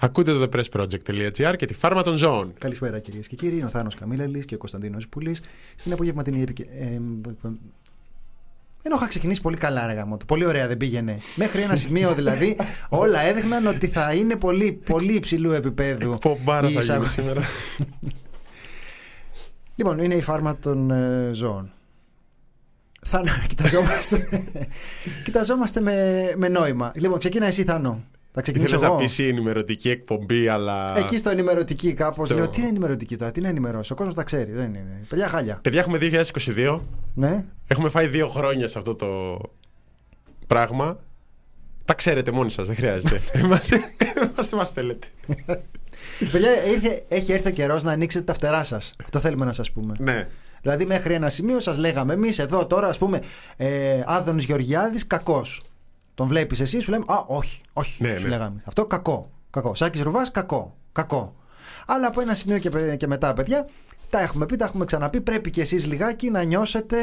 Ακούτε το thepressproject.gr και τη φάρμα των ζώων. Καλησπέρα κυρίες και κύριοι. Είναι ο Θάνος Καμίλαλη και ο Κωνσταντίνος Πουλή. Στην απογευματινή ε, ενώ είχα ξεκινήσει πολύ καλά, ρε γαμότο. Πολύ ωραία δεν πήγαινε. Μέχρι ένα σημείο δηλαδή όλα έδειχναν ότι θα είναι πολύ, πολύ υψηλού επίπεδου. Πομπάρα θα γίνει σήμερα. λοιπόν, είναι η φάρμα των ε, ζώων. Θάνο, κοιταζόμαστε, με, με νόημα. Λοιπόν, ξεκίνα εσύ, Θάνο. Θα ξεκινήσω Ήθελες εγώ. να η ενημερωτική εκπομπή, αλλά. Εκεί στο ενημερωτική, κάπως. Στο... Λέω τι είναι ενημερωτική τώρα, τι είναι ενημερώσει. Ο κόσμος τα ξέρει, δεν είναι. Παιδιά, χάλια. Παιδιά, έχουμε 2022. Ναι. Έχουμε φάει δύο χρόνια σε αυτό το πράγμα. Τα ξέρετε μόνοι σας, δεν χρειάζεται. είμαστε, είμαστε, μας θέλετε. Παιδιά, ήρθε, έχει έρθει ο καιρός να ανοίξετε τα φτερά σας. Αυτό θέλουμε να σας πούμε. Ναι. Δηλαδή, μέχρι ένα σημείο σας λέγαμε εμείς εδώ τώρα, ας πούμε, ε, Άδωνης Γεωργιάδης, κακός. Τον βλέπεις εσύ, σου λέμε Α, όχι, όχι. Ναι, σου ναι. Λέγαμε. Αυτό κακό. κακό. Σάκης Ρουβάς, κακό. κακό. Αλλά από ένα σημείο και, μετά, παιδιά, τα έχουμε πει, τα έχουμε ξαναπεί. Πρέπει κι εσείς λιγάκι να νιώσετε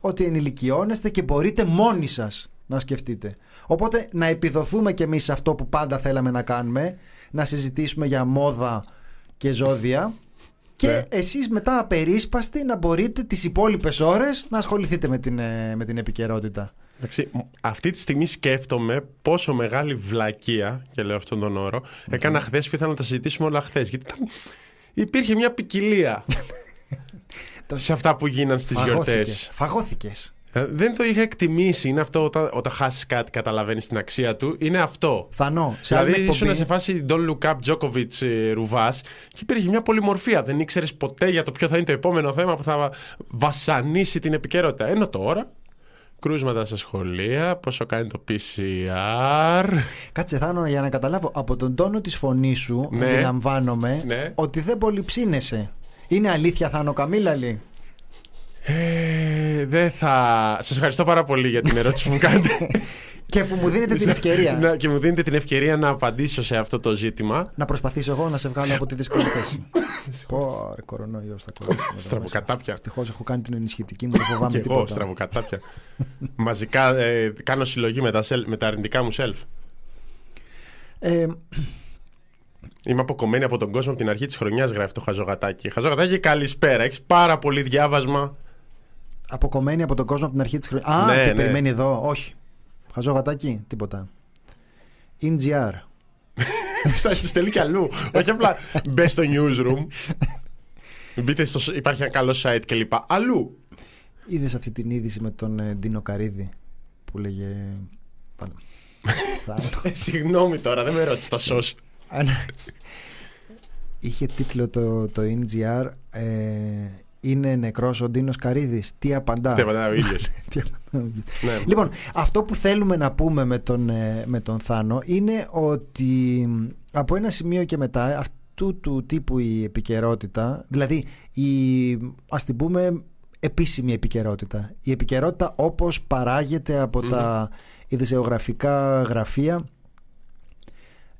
ότι ενηλικιώνεστε και μπορείτε μόνοι σας να σκεφτείτε. Οπότε να επιδοθούμε κι εμείς αυτό που πάντα θέλαμε να κάνουμε, να συζητήσουμε για μόδα και ζώδια. Και ναι. εσείς μετά απερίσπαστοι να μπορείτε τις υπόλοιπες ώρες να ασχοληθείτε με την, ε, με την επικαιρότητα. Εντάξει, αυτή τη στιγμή σκέφτομαι πόσο μεγάλη βλακεία, και λέω αυτόν τον ορο έκανα χθες που ήθελα να τα συζητήσουμε όλα χθες. Γιατί ήταν... υπήρχε μια ποικιλία σε αυτά που γίναν στις γιορτές. Φαγώθηκες. Ε, δεν το είχα εκτιμήσει. Είναι αυτό όταν, όταν χάσεις κάτι, καταλαβαίνεις την αξία του. Είναι αυτό. Φανώ. Σε δηλαδή, ήσουν σε φάση Don't Look Up, Djokovic, ε, Ρουβάς και υπήρχε μια πολυμορφία. Δεν ήξερες ποτέ για το ποιο θα είναι το επόμενο θέμα που θα βασανίσει την επικαιρότητα. Ενώ τώρα κρούσματα στα σχολεία, πόσο κάνει το PCR. Κάτσε Θάνο για να καταλάβω, από τον τόνο της φωνής σου ναι. αντιλαμβάνομαι ναι. ότι δεν ψήνεσαι. Είναι αλήθεια Θάνο Καμίλαλη. Ε, δεν θα... Σας ευχαριστώ πάρα πολύ για την ερώτηση που μου κάνετε. Και που μου δίνετε την ναι, ευκαιρία. Να, και μου δίνετε την ευκαιρία να απαντήσω σε αυτό το ζήτημα. Να προσπαθήσω εγώ να σε βγάλω από τη δύσκολη θέση. Πόρ, κορονοϊός στα κορονοϊό. Στραβοκατάπια. Ευτυχώς έχω κάνει την ενισχυτική μου, δεν φοβάμαι τίποτα. Εγώ, στραβοκατάπια. Μαζικά ε, κάνω συλλογή με τα, με τα αρνητικά μου self. Ε, Είμαι αποκομμένη από τον κόσμο από την αρχή της χρονιάς, γράφει το Χαζογατάκι. Χαζογατάκι, καλησπέρα. Έχεις πάρα πολύ διάβασμα. Αποκομμένη από τον κόσμο από την αρχή της χρονιάς. Α, ναι, και ναι. περιμένει εδώ. Όχι. Χαζό γατάκι, τίποτα. NGR. Θα στέλνει κι αλλού. Όχι απλά μπε στο newsroom. Μπείτε στο. Υπάρχει ένα καλό site κλπ. Αλλού. Είδες αυτή την είδηση με τον ε, Ντίνο Καρίδη που λέγε. Ε, συγγνώμη τώρα, δεν με ρώτησε τα σώσω. Είχε τίτλο το, το NGR ε, είναι νεκρός ο Ντίνος Καρίδης. Τι απαντά. Τι απαντά ο ναι. λοιπόν, αυτό που θέλουμε να πούμε με τον, ε, με τον Θάνο είναι ότι από ένα σημείο και μετά αυτού του τύπου η επικαιρότητα, δηλαδή η, ας την πούμε επίσημη επικαιρότητα, η επικαιρότητα όπως παράγεται τα ειδησεογραφικά γραφεία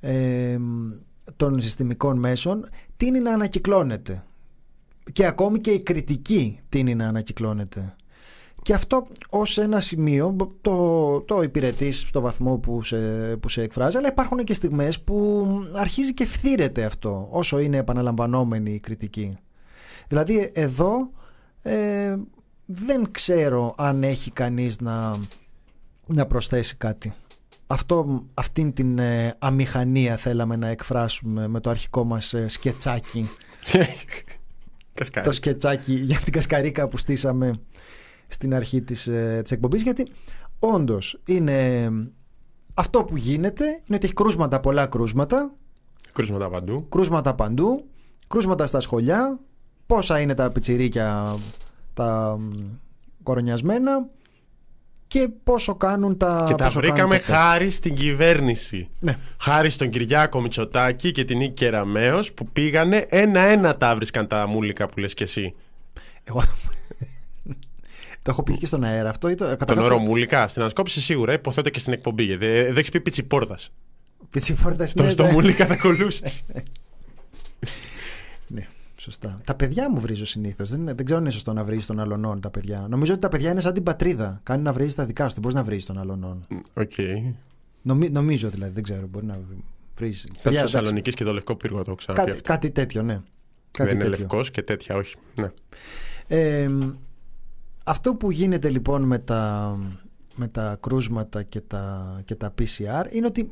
ε, των συστημικών μέσων, τίνει να ανακυκλώνεται και ακόμη και η κριτική τίνει να ανακυκλώνεται. Και αυτό ως ένα σημείο το, το υπηρετείς στο βαθμό που σε, που σε εκφράζει, αλλά υπάρχουν και στιγμές που αρχίζει και φθήρεται αυτό, όσο είναι επαναλαμβανόμενη η κριτική. Δηλαδή εδώ ε, δεν ξέρω αν έχει κανείς να, να προσθέσει κάτι. Αυτό, αυτήν την ε, αμηχανία θέλαμε να εκφράσουμε με το αρχικό μας ε, σκετσάκι Κασκάρι. το σκετσάκι για την κασκαρίκα που στήσαμε στην αρχή της, ε, της εκπομπής γιατί όντως είναι αυτό που γίνεται είναι ότι έχει κρούσματα πολλά κρούσματα κρούσματα παντού κρούσματα παντού κρούσματα στα σχολιά πόσα είναι τα πιτσιρίκια τα κορονιασμένα και πόσο κάνουν τα. Και τα βρήκαμε τα χάρη στην κυβέρνηση. Ναι. Χάρη στον Κυριάκο Μητσοτάκη και την Νίκη Κεραμέο που πήγανε ένα-ένα τα βρίσκαν τα μούλικα που λες και εσύ. Εγώ. το έχω πει και στον αέρα αυτό. το... Τον όρο μούλικα στην ανασκόπηση σίγουρα. Ε, υποθέτω και στην εκπομπή. Ε, δεν έχει πει πιτσιπόρδας. Πιτσιπόρδας στην Στο, ναι, στο ναι. μούλικα θα κολούσες. Σωστά. Τα παιδιά μου βρίζω συνήθως. Δεν, δεν ξέρω αν είναι σωστό να βρει τον αλωνών τα παιδιά. Νομίζω ότι τα παιδιά είναι σαν την πατρίδα. Κάνει να βρει τα δικά σου. Δεν μπορείς να βρει τον αλωνών. Οκ. Okay. νομίζω δηλαδή. Δεν ξέρω. Μπορεί να βρει. Τα Θεσσαλονίκης και το λευκό πύργο το ξέρω. Κάτι, κάτι τέτοιο, ναι. Κάτι δεν είναι λευκός και τέτοια, όχι. Ναι. Ε, αυτό που γίνεται λοιπόν με τα, με τα κρούσματα και τα, και τα PCR είναι ότι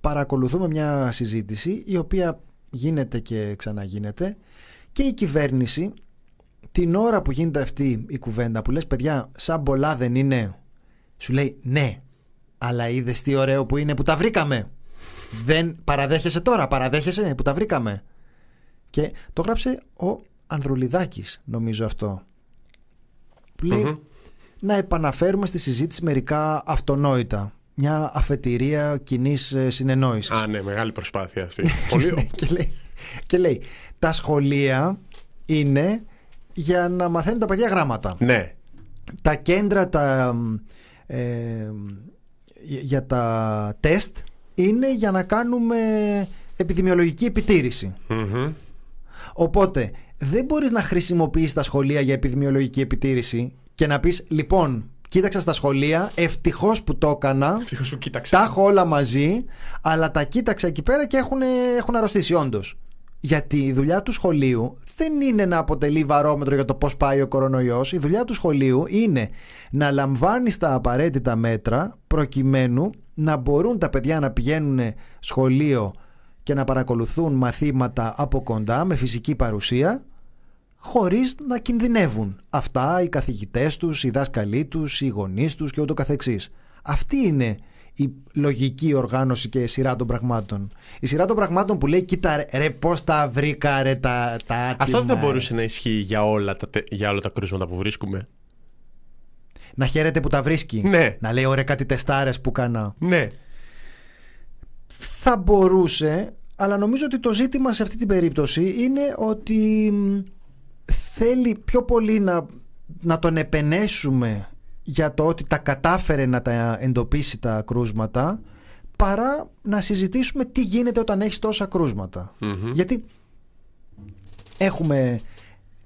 παρακολουθούμε μια συζήτηση η οποία γίνεται και ξαναγίνεται και η κυβέρνηση την ώρα που γίνεται αυτή η κουβέντα που λες παιδιά σαν πολλά δεν είναι σου λέει ναι αλλά είδες τι ωραίο που είναι που τα βρήκαμε δεν παραδέχεσαι τώρα παραδέχεσαι που τα βρήκαμε και το γράψε ο Ανδρουλιδάκης νομίζω αυτό που λεει να επαναφέρουμε στη συζήτηση μερικά αυτονόητα μια αφετηρία κοινής ε, συνεννόησης. Α ναι μεγάλη προσπάθεια αυτή Πολύ... και λέει και λέει, τα σχολεία είναι για να μαθαίνουν τα παιδιά γράμματα. Ναι. Τα κέντρα τα, ε, για τα τεστ είναι για να κάνουμε επιδημιολογική Οπότε δεν μπορείς να χρησιμοποιείς τα σχολεία για επιδημιολογική επιτήρηση και να πεις λοιπόν κοίταξα στα σχολεία, ευτυχώς που το έκανα, που τα έχω όλα μαζί, αλλά τα κοίταξα εκεί πέρα και έχουν, έχουν αρρωστήσει όντως. Γιατί η δουλειά του σχολείου δεν είναι να αποτελεί βαρόμετρο για το πώς πάει ο κορονοϊός. Η δουλειά του σχολείου είναι να λαμβάνει τα απαραίτητα μέτρα προκειμένου να μπορούν τα παιδιά να πηγαίνουν σχολείο και να παρακολουθούν μαθήματα από κοντά με φυσική παρουσία χωρίς να κινδυνεύουν αυτά οι καθηγητές τους, οι δάσκαλοι τους, οι γονείς τους και ούτω καθεξής. Αυτή είναι η λογική οργάνωση και η σειρά των πραγμάτων. Η σειρά των πραγμάτων που λέει, κοίτα ρε, πώς τα βρήκα, τα, τα Αυτό δεν θα μπορούσε να ισχύει για όλα τα, για όλα τα κρούσματα που βρίσκουμε. Να χαίρεται που τα βρίσκει. Ναι. Να λέει, ωραία, κάτι τεστάρες που κάνα. Ναι. Θα μπορούσε, αλλά νομίζω ότι το ζήτημα σε αυτή την περίπτωση είναι ότι θέλει πιο πολύ να, να τον επενέσουμε για το ότι τα κατάφερε να τα εντοπίσει τα κρούσματα παρά να συζητήσουμε τι γίνεται όταν έχεις τόσα Γιατί έχουμε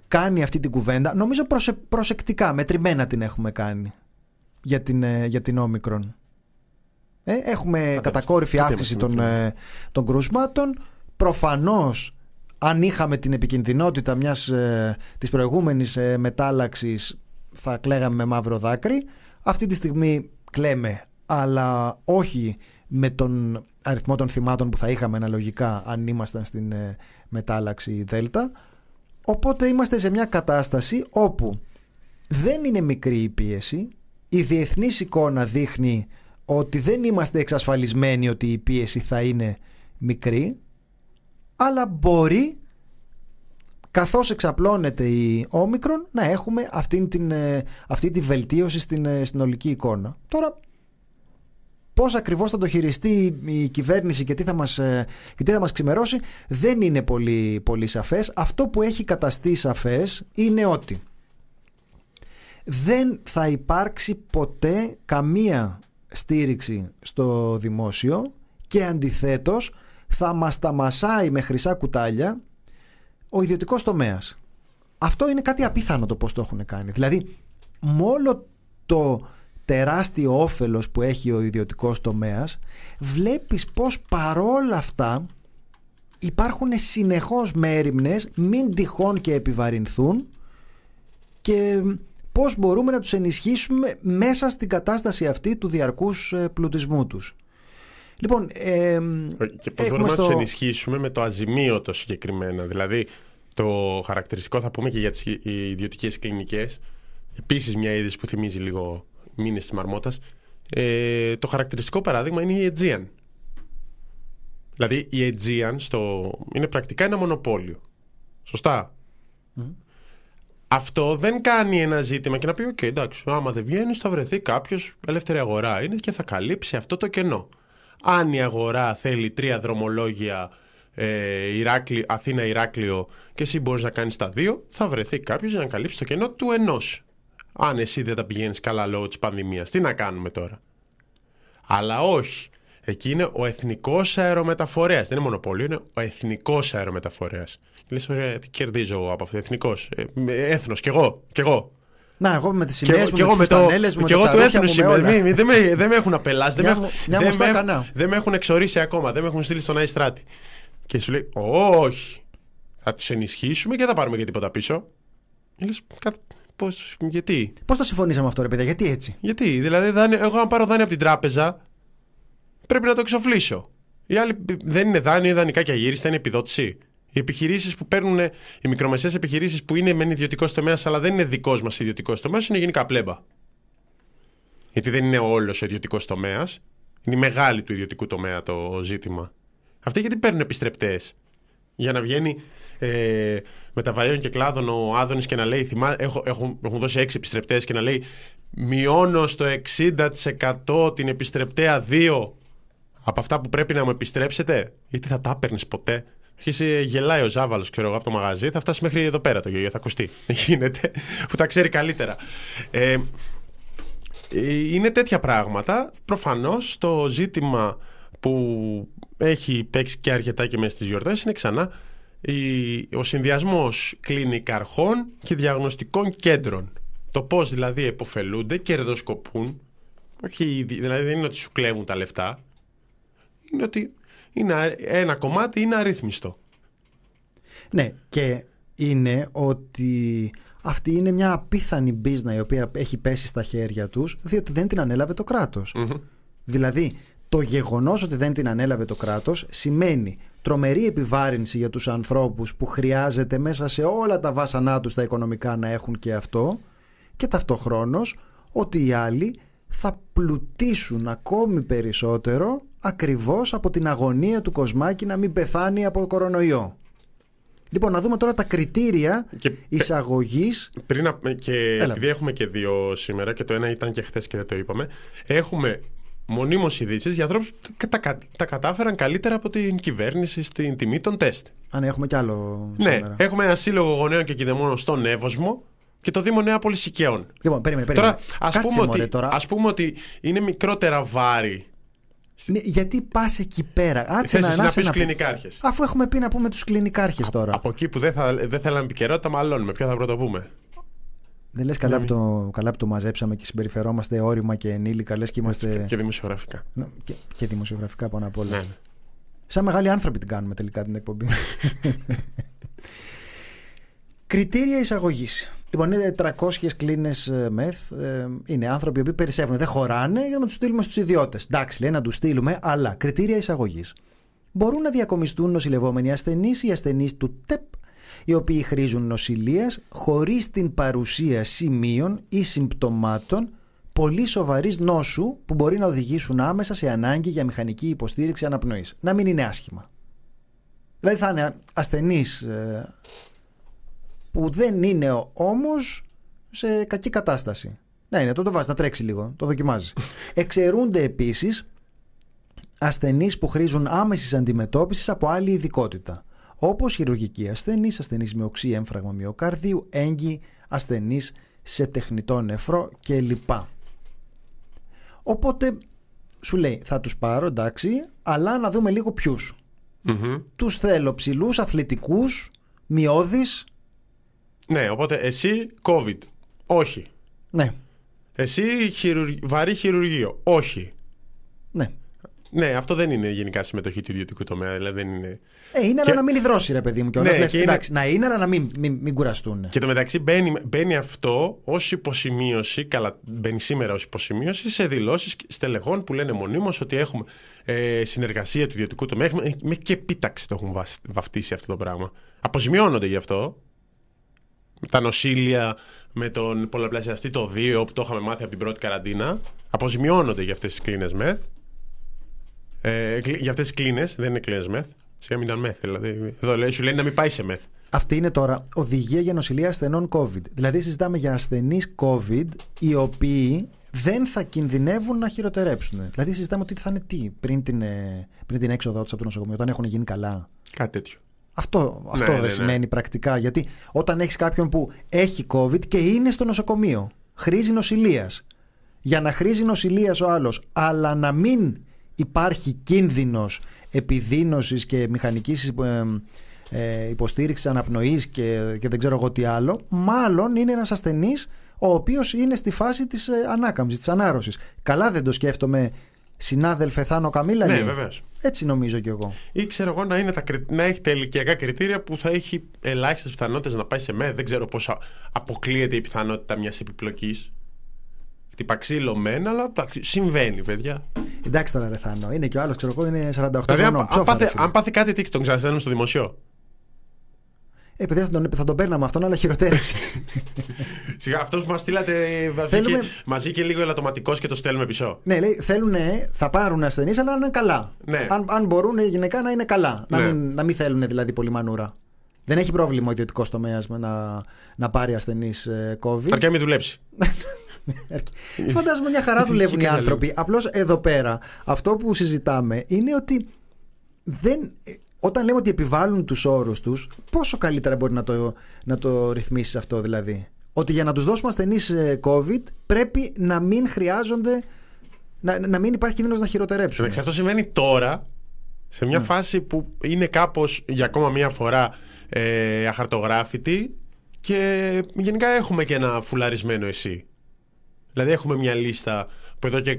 κάνει αυτή την κουβέντα, νομίζω προσεκτικά, μετρημένα την έχουμε κάνει για την, ε, για την Όμικρον. Ε, έχουμε Α, κατακόρυφη αύξηση των, ε, των κρούσματων. Προφανώς αν είχαμε την επικινδυνότητα μιας ε, της προηγούμενης θα κλαίγαμε με μαύρο δάκρυ. Αυτή τη στιγμή κλαίμε, αλλά όχι με τον αριθμό των θυμάτων που θα είχαμε αναλογικά αν ήμασταν στην ε, μετάλλαξη Δέλτα. Οπότε είμαστε σε μια κατάσταση όπου δεν είναι μικρή η πίεση, η διεθνής εικόνα δείχνει ότι δεν είμαστε εξασφαλισμένοι ότι η πίεση θα είναι μικρή, αλλά μπορεί καθώς εξαπλώνεται η όμικρον να έχουμε αυτή, την, ε, αυτή τη βελτίωση στην, ε, στην ολική εικόνα. Τώρα πώς ακριβώς θα το χειριστεί η κυβέρνηση και τι θα μας, ε, και τι θα μας ξημερώσει δεν είναι πολύ, πολύ σαφές. Αυτό που έχει καταστεί σαφές είναι ότι δεν θα υπάρξει ποτέ καμία στήριξη στο δημόσιο και αντιθέτως θα μας τα μασάει με χρυσά κουτάλια ο ιδιωτικός τομέας. Αυτό είναι κάτι απίθανο το πώς το έχουν κάνει. Δηλαδή, μόνο το τεράστιο όφελος που έχει ο ιδιωτικός τομέας βλέπεις πως παρόλα αυτά υπάρχουν συνεχώς μέρημνες μην τυχόν και επιβαρυνθούν και πώς μπορούμε να τους ενισχύσουμε μέσα στην κατάσταση αυτή του διαρκούς ε, πλουτισμού τους. Λοιπόν, ε, και μπορούμε να του ενισχύσουμε με το αζημίωτο συγκεκριμένα. Δηλαδή, το χαρακτηριστικό θα πούμε και για τις ιδιωτικές κλινικές, επίσης μια είδηση που θυμίζει λίγο μήνες της μαρμότας. ε, το χαρακτηριστικό παράδειγμα είναι η Aegean. Δηλαδή, η Aegean στο... είναι πρακτικά ένα μονοπόλιο. Σωστά. Αυτό δεν κάνει ένα ζήτημα και να πει: OK, εντάξει, άμα δεν βγαίνεις, θα βρεθεί κάποιος ελεύθερη αγορά. Είναι και θα καλύψει αυτό το κενό. Αν η αγορά θέλει τρία δρομολόγια ε, Αθήνα Ηράκλειο και εσύ μπορείς να κάνεις τα δύο, θα βρεθεί κάποιος να καλύψει το κενό του ενός. Αν εσύ δεν τα πηγαίνεις καλά λόγω της πανδημίας, τι να κάνουμε τώρα. Αλλά όχι. Εκεί είναι ο εθνικός αερομεταφορέας. Δεν είναι μονοπόλιο, είναι ο εθνικός αερομεταφορέας. Λε, τι κερδίζω εγώ από αυτό. Εθνικός. Ε, Έθνος, κι εγώ, κι εγώ. Να, εγώ με τις σημαίε μου, και με τι φανέλε μου, και εγώ του έθνου Δεν με, έχουν απελάσει. Δεν, με, έχουν εξορίσει ακόμα. Δεν με έχουν στείλει στον Άι Και σου λέει, Όχι. Θα του ενισχύσουμε και θα πάρουμε και τίποτα πίσω. Λε, γιατί. Πώς το συμφωνήσαμε αυτό, ρε παιδιά, γιατί έτσι. Γιατί, δηλαδή, δάνειο, εγώ αν πάρω δάνειο από την τράπεζα, πρέπει να το εξοφλήσω. Οι άλλοι δεν είναι δάνειο, ιδανικά και αγύριστα, είναι επιδότηση. Οι επιχειρήσεις που παίρνουν, οι μικρομεσαίες επιχειρήσεις που είναι μεν ιδιωτικός τομέας, αλλά δεν είναι δικός μας ιδιωτικός τομέας, είναι γενικά πλέμπα. Γιατί δεν είναι όλος ο ιδιωτικός τομέας. Είναι η μεγάλη του ιδιωτικού τομέα το ζήτημα. Αυτοί γιατί παίρνουν επιστρεπτές. Για να βγαίνει ε, με τα βαλιών και κλάδων ο Άδωνης και να λέει: θυμά, έχω, έχουν, έχουν δώσει έξι επιστρεπτές και να λέει: Μειώνω στο 60% την επιστρεπτέα 2 από αυτά που πρέπει να μου επιστρέψετε. Γιατί θα τα παίρνει ποτέ. Αρχίσει γελάει ο Ζάβαλος και εγώ από το μαγαζί. Θα φτάσει μέχρι εδώ πέρα το γιο, θα ακουστεί. Γίνεται. Που τα ξέρει καλύτερα. Ε, ε είναι τέτοια πράγματα. Προφανώς το ζήτημα που έχει παίξει και αρκετά και μέσα στις γιορτές είναι ξανά ο συνδυασμός κλινικαρχών και διαγνωστικών κέντρων. Το πώς δηλαδή εποφελούνται, κερδοσκοπούν. Όχι, δηλαδή δεν είναι ότι σου κλέβουν τα λεφτά. Είναι ότι είναι, ένα κομμάτι είναι αρρύθμιστο. Ναι, και είναι ότι αυτή είναι μια απίθανη μπίζνα η οποία έχει πέσει στα χέρια τους διότι δεν την ανέλαβε το κρατος Δηλαδή, το γεγονός ότι δεν την ανέλαβε το κράτος σημαίνει τρομερή επιβάρυνση για τους ανθρώπους που χρειάζεται μέσα σε όλα τα βάσανά τους τα οικονομικά να έχουν και αυτό και ταυτοχρόνως ότι οι άλλοι θα πλουτίσουν ακόμη περισσότερο ακριβώς από την αγωνία του Κοσμάκη να μην πεθάνει από το κορονοϊό. Λοιπόν, να δούμε τώρα τα κριτήρια εισαγωγής. Πριν και Έλα. επειδή έχουμε και δύο σήμερα, και το ένα ήταν και χθες και δεν το είπαμε, έχουμε μονίμως ειδήσεις για ανθρώπους που τα, κατάφεραν καλύτερα από την κυβέρνηση στην τιμή των τεστ. Αν ναι, έχουμε κι άλλο ναι, σήμερα. Ναι, έχουμε ένα σύλλογο γονέων και κυδεμόνων στον Εύωσμο και το Δήμο Νέα Πολυσικαίων. Λοιπόν, περίμενε, περίμενε. Τώρα, ας πούμε, ότι, Ας πούμε ότι είναι μικρότερα βάρη. Ναι, γιατί πας εκεί πέρα. Άτσε να, να, Αφού έχουμε πει να πούμε τους κλινικάρχες τώρα. Από εκεί που δεν θα, δεν θέλαμε επικαιρότητα, με Ποιο θα πρωτοπούμε. Δεν λες καλά, καλά που το μαζέψαμε και συμπεριφερόμαστε όρημα και ενήλικα. Λες και είμαστε. Και, δημοσιογραφικά. Ναι, και, και, δημοσιογραφικά πάνω απ' όλα. Ναι, ναι. Σαν μεγάλοι άνθρωποι την κάνουμε τελικά την εκπομπή. Κριτήρια εισαγωγής. Λοιπόν, είναι 300 κλίνες ε, μεθ. Ε, είναι άνθρωποι που περισσεύουν, δεν χωράνε για να τους στείλουμε στους ιδιώτες. Εντάξει, λέει να τους στείλουμε, αλλά κριτήρια εισαγωγής. Μπορούν να διακομιστούν νοσηλευόμενοι ασθενείς ή ασθενείς του ΤΕΠ, οι οποίοι χρήζουν νοσηλείας χωρίς την παρουσία σημείων ή συμπτωμάτων πολύ σοβαρής νόσου που μπορεί να οδηγήσουν άμεσα σε ανάγκη για μηχανική υποστήριξη αναπνοής. Να μην είναι άσχημα. Δηλαδή θα είναι ασθενείς ε, που δεν είναι όμως σε κακή κατάσταση. Να είναι, το το βάζεις, να τρέξει λίγο, το δοκιμάζεις. Εξαιρούνται επίσης ασθενείς που χρήζουν άμεσης αντιμετώπισης από άλλη ειδικότητα. Όπως χειρουργικοί ασθενείς, ασθενείς με οξύ έμφραγμα μυοκαρδίου, έγκυοι, ασθενείς σε τεχνητό νεφρό κλπ. Οπότε σου λέει θα τους πάρω εντάξει αλλά να δούμε λίγο ποιους. mm Τους θέλω ψηλούς, αθλητικούς, μειώδεις, ναι, οπότε εσύ COVID. Όχι. Ναι. Εσύ χειρουργ... βαρύ χειρουργείο. Όχι. Ναι. Ναι, αυτό δεν είναι γενικά συμμετοχή του ιδιωτικού τομέα. Δηλαδή δεν είναι ε, είναι και... να μην υδρώσει ρε παιδί μου. Και ναι, λες, και εντάξει, είναι... να είναι, αλλά να μην, μην, μην κουραστούν. Και το μεταξύ μπαίνει, μπαίνει αυτό ως υποσημείωση, καλά, μπαίνει σήμερα ως υποσημείωση σε δηλώσεις στελεχών που λένε μονίμως ότι έχουμε ε, συνεργασία του ιδιωτικού τομέα. Έχουμε, ε, με και επίταξη το έχουν βαφτίσει αυτό το πράγμα. Αποζημιώνονται γι' αυτό τα νοσήλια με τον πολλαπλασιαστή το 2 που το είχαμε μάθει από την πρώτη καραντίνα αποζημιώνονται για αυτές τις κλίνες μεθ. Ε, για αυτές τις κλίνες, δεν είναι κλίνες μεθ. Σιγά μην ήταν μεθ, δηλαδή. Εδώ λέει, σου λέει να μην πάει σε μεθ. Αυτή είναι τώρα οδηγία για νοσηλεία ασθενών COVID. Δηλαδή συζητάμε για ασθενείς COVID οι οποίοι δεν θα κινδυνεύουν να χειροτερέψουν. Δηλαδή συζητάμε ότι θα είναι τι πριν την, ε, πριν την έξοδό τους από το νοσοκομείο, όταν έχουν γίνει καλά. Κάτι τέτοιο. Αυτό, αυτό ναι, δεν ναι, ναι. σημαίνει πρακτικά. Γιατί όταν έχεις κάποιον που έχει COVID και είναι στο νοσοκομείο, χρήζει νοσηλείας. Για να χρήζει νοσηλείας ο άλλος, αλλά να μην υπάρχει κίνδυνος επιδείνωσης και μηχανικής ε, ε υποστήριξης αναπνοής και, και δεν ξέρω εγώ τι άλλο, μάλλον είναι ένας ασθενής ο οποίος είναι στη φάση της ε, ανάκαμψης, της ανάρρωσης. Καλά δεν το σκέφτομαι συνάδελφε Θάνο Καμίλα. Ναι, βεβαίως. Έτσι νομίζω κι εγώ. Ή ξέρω εγώ να, είναι τα, να έχει τα κριτήρια που θα έχει ελάχιστες πιθανότητες να πάει σε ΜΕ. Δεν ξέρω πώ αποκλείεται η πιθανότητα μιας επιπλοκής. Χτυπά ξύλο αλλά συμβαίνει, παιδιά. Εντάξει τώρα, Ρεθάνο. Είναι και ο άλλος, ξέρω εγώ, είναι 48 χρόνια δηλαδή, Αν, αν, πάθει κάτι, τι τον ξαναστέλνουν στο δημοσίο επειδή θα τον, θα τον παίρναμε αυτόν, αλλά χειροτέρευσε. Σιγά, αυτός που μας στείλατε μαζί, και, μαζί και λίγο ελαττωματικός και το στέλνουμε πίσω. Ναι, λέει, θέλουν, θα πάρουν ασθενείς, αλλά να είναι καλά. Ναι. Αν, αν μπορούν γυναικά να είναι καλά. Να, ναι. μην, να μην θέλουν δηλαδή πολύ μανούρα. Δεν έχει πρόβλημα ο ιδιωτικός τομέας να, να πάρει ασθενείς ε, COVID. Αρκεί να μην δουλέψει. Φαντάζομαι μια χαρά δουλεύουν οι άνθρωποι. Απλώς εδώ πέρα αυτό που συζητάμε είναι ότι δεν όταν λέμε ότι επιβάλλουν τους όρους τους πόσο καλύτερα μπορεί να το, να το ρυθμίσεις αυτό δηλαδή. Ότι για να τους δώσουμε ασθενείς ε, COVID πρέπει να μην χρειάζονται. Να, να μην υπάρχει κίνδυνος να χειροτερέψουν. Αυτό σημαίνει τώρα, σε μια ναι. φάση που είναι κάπως για ακόμα μία φορά ε, αχαρτογράφητη και γενικά έχουμε και ένα φουλαρισμένο εσύ. Δηλαδή έχουμε μια λίστα που εδώ και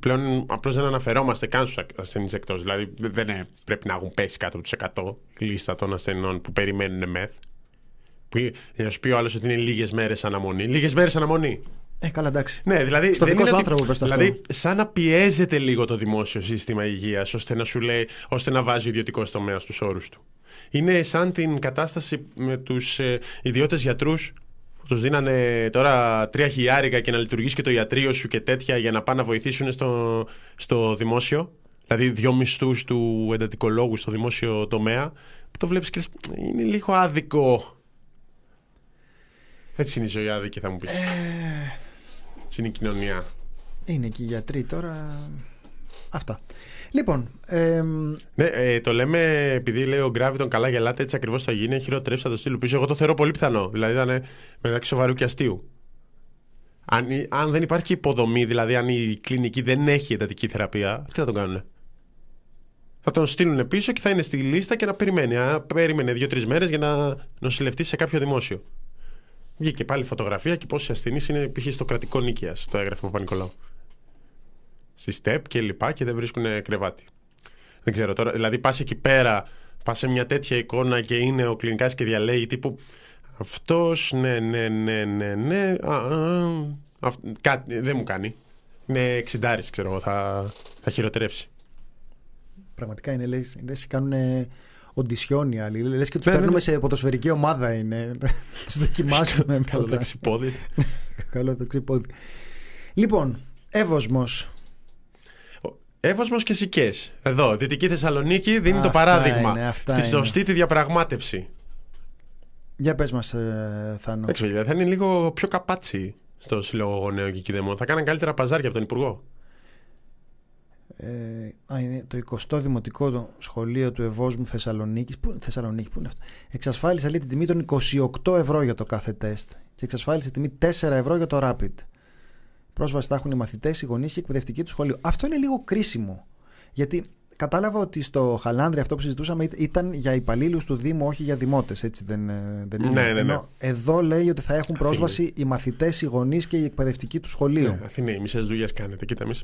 πλέον απλώς δεν αναφερόμαστε καν στους ασθενείς εκτός. Δηλαδή δεν πρέπει να έχουν πέσει κάτω από τους 100 λίστα των ασθενών που περιμένουν μεθ. Που να σου πει ο άλλος ότι είναι λίγες μέρες αναμονή. Λίγες μέρες αναμονή. Ε, καλά, εντάξει. Ναι, δηλαδή, Στο δικό σου άνθρωπο δηλαδή, σαν να πιέζεται λίγο το δημόσιο σύστημα υγείας ώστε να ώστε να βάζει ο ιδιωτικός τομέας στους όρους του. Είναι σαν την κατάσταση με τους ε, ιδιώτες γιατρούς τους δίνανε τώρα τρία χιλιάρικα και να λειτουργήσει και το ιατρείο σου και τέτοια για να πάνε να βοηθήσουν στο, στο δημόσιο. Δηλαδή, δύο μισθούς του εντατικολόγου στο δημόσιο τομέα. Που το βλέπεις και είναι λίγο άδικο. Έτσι είναι η ζωή άδικη, θα μου πεις. Ε... Έτσι είναι η κοινωνία. Είναι και οι γιατροί τώρα. Αυτά. Λοιπόν. ναι, ε, το λέμε επειδή λέει ο τον καλά γελάτε, έτσι ακριβώς θα γίνει. Χειροτρέψα το στείλω πίσω. Εγώ το θεωρώ πολύ πιθανό. Δηλαδή ήταν ε, μεταξύ σοβαρού και αστείου. Αν, αν δεν υπάρχει υποδομή, δηλαδή αν η κλινική δεν έχει εντατική θεραπεία, τι θα τον κάνουν. Θα τον στείλουν πίσω και θα είναι στη λίστα και να περιμένει. Αν περίμενε δύο-τρει μέρες για να νοσηλευτεί σε κάποιο δημόσιο. Βγήκε πάλι φωτογραφία και πόσοι ασθενείς είναι π.χ. στο κρατικό νίκαιας, το έγραφε ο Πανικολάου στη ΣΤΕΠ και λοιπά και δεν βρίσκουν κρεβάτι. Δεν ξέρω τώρα, δηλαδή πας εκεί πέρα, πας σε μια τέτοια εικόνα και είναι ο κλινικάς και διαλέγει τύπου αυτός, ναι, ναι, ναι, ναι, ναι. Α, α, κάτι, δεν μου κάνει. Είναι εξιντάρι, ξέρω εγώ, θα, θα χειροτερεύσει. Πραγματικά είναι, λες, είναι κάνουν οντισιόν οι άλλοι. Λες και τους ναι, ναι, παίρνουμε ναι. σε ποδοσφαιρική ομάδα είναι. τους δοκιμάζουμε. Καλό δεξιπόδι. Καλό δεξιπόδι. Λοιπόν, Εύωσμος. Εύωσμος και Σικές. Εδώ, Δυτική Θεσσαλονίκη δίνει το παράδειγμα. στη σωστή τη διαπραγμάτευση. Για πες μας, ε, Θάνο. Έξω, θα είναι λίγο πιο καπάτσι στο Συλλόγο Γονέων και Θα κάναν καλύτερα παζάρια από τον Υπουργό. Ε, το 20ο Δημοτικό Σχολείο του Ευώσμου Θεσσαλονίκη. Πού είναι Θεσσαλονίκη, πού είναι αυτό. Εξασφάλισε λέει, την τιμή των 28 ευρώ για το κάθε τεστ και εξασφάλισε τιμή 4 ευρώ για το Rapid πρόσβαση θα έχουν οι μαθητές, οι γονείς και οι εκπαιδευτικοί του σχολείου. Αυτό είναι λίγο κρίσιμο. Γιατί κατάλαβα ότι στο Χαλάνδρι αυτό που συζητούσαμε ήταν για υπαλλήλους του Δήμου, όχι για δημότες. Έτσι δεν, ε, δεν είναι. Ναι, ναι, ναι. Εδώ λέει ότι θα έχουν πρόσβαση οι μαθητές, οι γονείς και ναι, οι εκπαιδευτικοί του σχολείου. Ναι, οι μισές δουλειές κάνετε, κοίτα εμείς.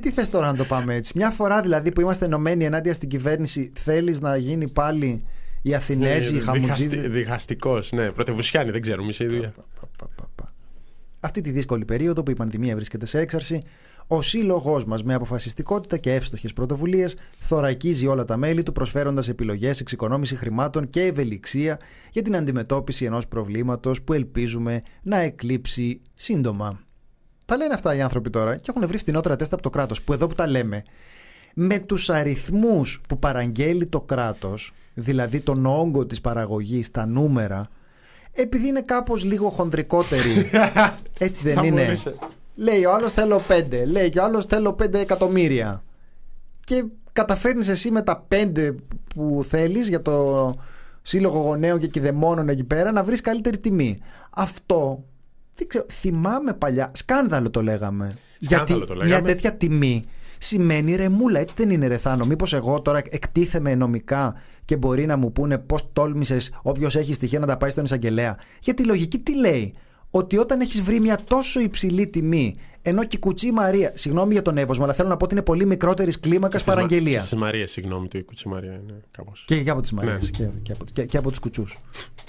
τι θες τώρα να το πάμε έτσι. Μια φορά δηλαδή που είμαστε ενωμένοι ενάντια στην κυβέρνηση, θέλεις να γίνει πάλι η Αθηνέζη, οι ναι, Χαμουτζή. Διχαστικός, ναι, πρωτευουσιάνοι, δεν ξέρουμε. Είσαι αυτή τη δύσκολη περίοδο που η πανδημία βρίσκεται σε έξαρση, ο σύλλογός μας με αποφασιστικότητα και εύστοχες πρωτοβουλίες θωρακίζει όλα τα μέλη του, προσφέροντας επιλογές, εξοικονόμηση χρημάτων και ευελιξία για την αντιμετώπιση ενός προβλήματος που ελπίζουμε να εκλείψει σύντομα. Τα λένε αυτά οι άνθρωποι τώρα και έχουν βρει φθηνότερα τεστ από το κράτος, που εδώ που τα λέμε, με τους αριθμούς που παραγγέλει το κράτος, δηλαδή τον όγκο της παραγωγής, τα νούμερα, επειδή είναι κάπως λίγο χοντρικότερη. Έτσι δεν είναι. Λέει ο άλλος θέλω πέντε Λέει και ο άλλος θέλω πέντε εκατομμύρια. Και καταφέρνεις εσύ με τα πέντε που θέλεις για το σύλλογο γονέων και κυδεμόνων εκεί πέρα να βρεις καλύτερη τιμή. Αυτό δεν θυμάμαι παλιά. Σκάνδαλο το λέγαμε. Σκάνδαλο Γιατί μια τέτοια τιμή σημαίνει ρεμούλα. Έτσι δεν είναι, Ρεθάνο. Μήπως εγώ τώρα εκτίθεμαι νομικά και μπορεί να μου πούνε πώς τόλμησες όποιος έχει στοιχεία να τα πάει στον εισαγγελέα. Γιατί η λογική τι λέει. Ότι όταν έχεις βρει μια τόσο υψηλή τιμή ενώ και η Κουτσή Μαρία. Συγγνώμη για τον εύωσμο, αλλά θέλω να πω ότι είναι πολύ μικρότερης κλίμακας παραγγελίας. Και Μαρίας, συγγνώμη, η Κουτσή Μαρία είναι κάπως. Και, και από τις Μαρίες. Ναι. Και, και, από, και, και από τους Κουτσούς.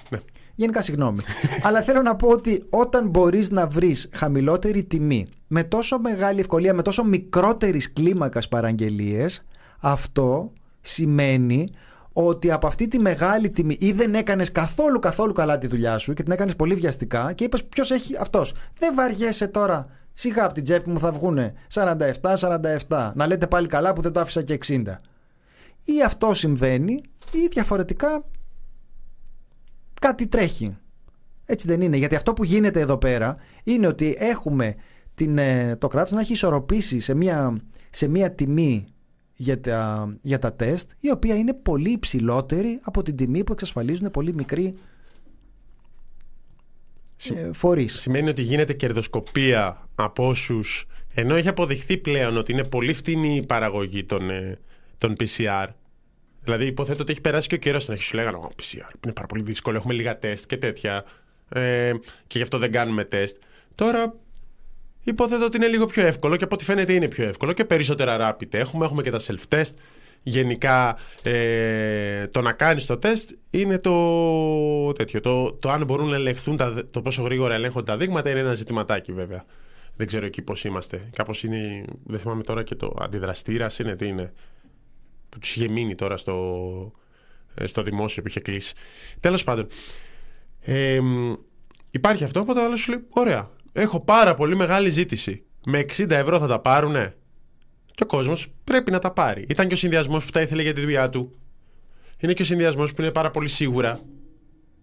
Ναι. Γενικά, συγγνώμη. αλλά θέλω να πω ότι όταν μπορείς να βρεις χαμηλότερη τιμή με τόσο μεγάλη ευκολία, με τόσο μικρότερης κλίμακας παραγγελίες, αυτό σημαίνει ότι από αυτή τη μεγάλη τιμή ή δεν έκανες καθόλου καθόλου καλά τη δουλειά σου και την έκανες πολύ βιαστικά και είπες ποιος έχει αυτός. Δεν βαριέσαι τώρα. Σιγά από την τσέπη μου θα βγούνε 47-47. Να λέτε πάλι καλά που δεν το άφησα και 60. Ή αυτό συμβαίνει ή διαφορετικά κάτι τρέχει. Έτσι δεν είναι. Γιατί αυτό που γίνεται εδώ πέρα είναι ότι έχουμε την, ε, το κράτος να έχει ισορροπήσει σε μια, σε μια τιμή για τα, για τα τεστ η οποία είναι πολύ υψηλότερη από την τιμή που εξασφαλίζουν πολύ μικροί ε, φορείς. Σημαίνει ότι γίνεται κερδοσκοπία από όσους. ενώ έχει αποδειχθεί πλέον ότι είναι πολύ φτηνή η παραγωγή των, ε, των PCR Δηλαδή, υποθέτω ότι έχει περάσει και ο καιρός να έχει σου λέγανε PCR. Είναι πάρα πολύ δύσκολο. Έχουμε λίγα τεστ και τέτοια. Ε, και γι' αυτό δεν κάνουμε τεστ. Τώρα Υποθέτω ότι είναι λίγο πιο εύκολο και από ό,τι φαίνεται είναι πιο εύκολο και περισσότερα rapid έχουμε. Έχουμε και τα self-test. Γενικά ε, το να κάνεις το τεστ είναι το τέτοιο. Το, το αν μπορούν να ελεγχθούν τα, το πόσο γρήγορα ελέγχονται τα δείγματα είναι ένα ζητηματάκι βέβαια. Δεν ξέρω εκεί πώς είμαστε. Κάπως είναι, δεν θυμάμαι τώρα και το αντιδραστήρας είναι τι είναι. Που τους είχε μείνει τώρα στο, ε, στο δημόσιο που είχε κλείσει. Τέλος πάντων. Ε, υπάρχει αυτό, οπότε άλλος σου λέει, ωραία, Έχω πάρα πολύ μεγάλη ζήτηση. Με 60 ευρώ θα τα πάρουνε. Και ο κόσμος πρέπει να τα πάρει. Ήταν και ο συνδυασμός που τα ήθελε για τη δουλειά του. Είναι και ο συνδυασμός που είναι πάρα πολύ σίγουρα.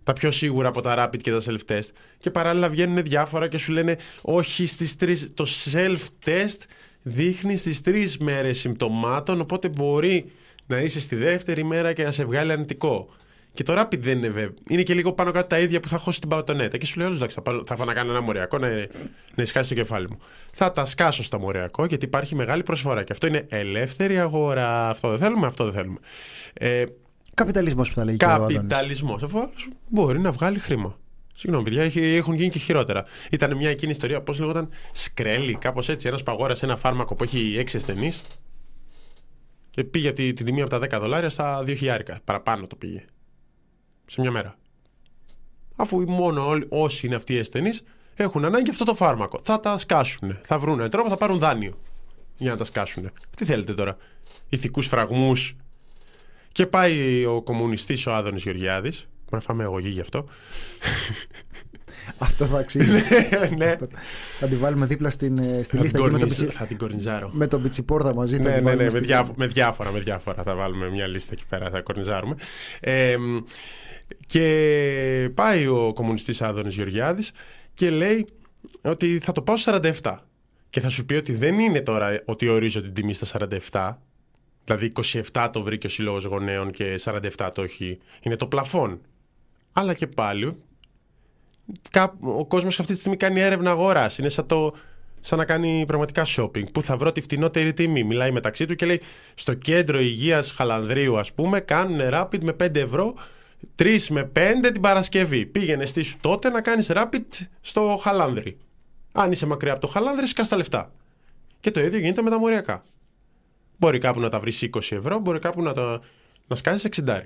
Τα πιο σίγουρα από τα rapid και τα self-test. Και παράλληλα βγαίνουν διάφορα και σου λένε όχι στις τρεις. Το self-test δείχνει στις τρεις μέρες συμπτωμάτων. Οπότε μπορεί να είσαι στη δεύτερη μέρα και να σε βγάλει αρνητικό. Και το Rapid δεν είναι βέβαιο. Είναι και λίγο πάνω κάτω τα ίδια που θα έχω στην Παοτονέτα. Και σου λέω, εντάξει, θα, πάω, θα πάω να κάνω ένα μοριακό να, να σκάσει το κεφάλι μου. Θα τα σκάσω στο μοριακό γιατί υπάρχει μεγάλη προσφορά. Και αυτό είναι ελεύθερη αγορά. Αυτό δεν θέλουμε, αυτό δεν θέλουμε. Ε, Καπιταλισμός που θα λέει Καπιταλισμό. Αφού μπορεί να βγάλει χρήμα. Συγγνώμη, παιδιά, έχουν γίνει και χειρότερα. Ήταν μια εκείνη ιστορία, πώς λέγονταν, Σκρέλι, κάπως έτσι. Ένας παγόρασε ένα φάρμακο που έχει έξι ασθενείς και πήγε την τη τιμή από τα 10 δολάρια στα 2000. Παραπάνω το πήγε σε μια μέρα. Αφού μόνο όλοι, όσοι είναι αυτοί οι ασθενείς έχουν ανάγκη αυτό το φάρμακο. Θα τα σκάσουν. Θα βρουν έναν τρόπο, θα πάρουν δάνειο για να τα σκάσουν. Τι θέλετε τώρα, ηθικούς φραγμούς. Και πάει ο κομμουνιστής ο Άδωνης Γεωργιάδης. Μπορεί να φάμε αγωγή γι' αυτό. Αυτό θα αξίζει. Ναι, ναι. Θα την βάλουμε δίπλα στην, ε, στη λίστα. Την με Θα την κορνιζάρω. Με τον πιτσιπόρδα μαζί. Ναι, θα ναι, ναι, ναι με, διάφορα, με διάφορα. Θα βάλουμε μια λίστα εκεί πέρα, θα κορνιζάρουμε. Ε, και πάει ο κομμουνιστής Άδωνης Γεωργιάδης και λέει ότι θα το πάω 47. Και θα σου πει ότι δεν είναι τώρα ότι ορίζω την τιμή στα 47. Δηλαδή 27 το βρήκε ο Σύλλογος Γονέων και 47 το έχει. Είναι το πλαφόν. Αλλά και πάλι ο κόσμος αυτή τη στιγμή κάνει έρευνα αγοράς. Είναι σαν, το, σαν να κάνει πραγματικά shopping. Πού θα βρω τη φτηνότερη τιμή. Μιλάει μεταξύ του και λέει στο κέντρο υγείας Χαλανδρίου ας πούμε κάνουν rapid με 5 ευρώ 3 με πέντε την Παρασκευή. Πήγαινε σου τότε να κάνεις rapid στο χαλάνδρι. Αν είσαι μακριά από το χαλάνδρι, σκάς τα λεφτά. Και το ίδιο γίνεται με τα μοριακά. Μπορεί κάπου να τα βρεις 20 ευρώ, μπορεί κάπου να, τα... να σκάσεις 60.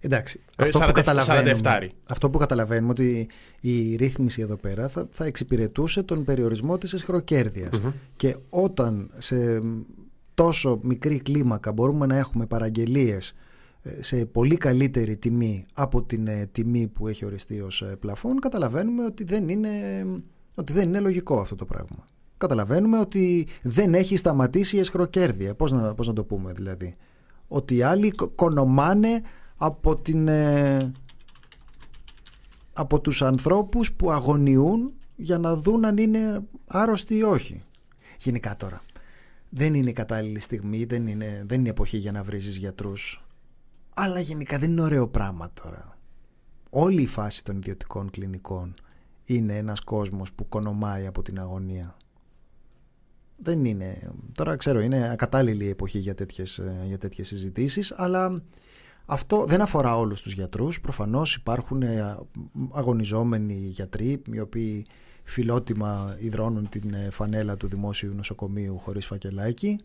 Εντάξει. Ε, αυτό που, καταλαβαίνουμε, 47. ότι η ρύθμιση εδώ πέρα θα, θα εξυπηρετούσε τον περιορισμό της εσχροκέρδειας. Και όταν σε τόσο μικρή κλίμακα μπορούμε να έχουμε παραγγελίες σε πολύ καλύτερη τιμή από την ε, τιμή που έχει οριστεί ως ε, πλαφόν καταλαβαίνουμε ότι δεν είναι, ότι δεν είναι λογικό αυτό το πράγμα. Καταλαβαίνουμε ότι δεν έχει σταματήσει η εσχροκέρδη Πώς να, πώς να το πούμε δηλαδή. Ότι οι άλλοι κονομάνε από, την, ε, από τους ανθρώπους που αγωνιούν για να δουν αν είναι άρρωστοι ή όχι. Γενικά τώρα. Δεν είναι η κατάλληλη στιγμή, δεν είναι, δεν είναι εποχη για να βρίζεις γιατρούς. Αλλά γενικά δεν είναι ωραίο πράγμα τώρα. Όλη η φάση των ιδιωτικών κλινικών είναι ένας κόσμος που κονομάει από την αγωνία. Δεν είναι. Τώρα ξέρω, είναι ακατάλληλη η εποχή για τέτοιες, ε, για τέτοιες συζητήσεις, αλλά αυτό δεν αφορά όλους τους γιατρούς. Προφανώς υπάρχουν ε, αγωνιζόμενοι γιατροί, οι οποίοι φιλότιμα υδρώνουν την ε, φανέλα του δημόσιου νοσοκομείου χωρίς φακελάκι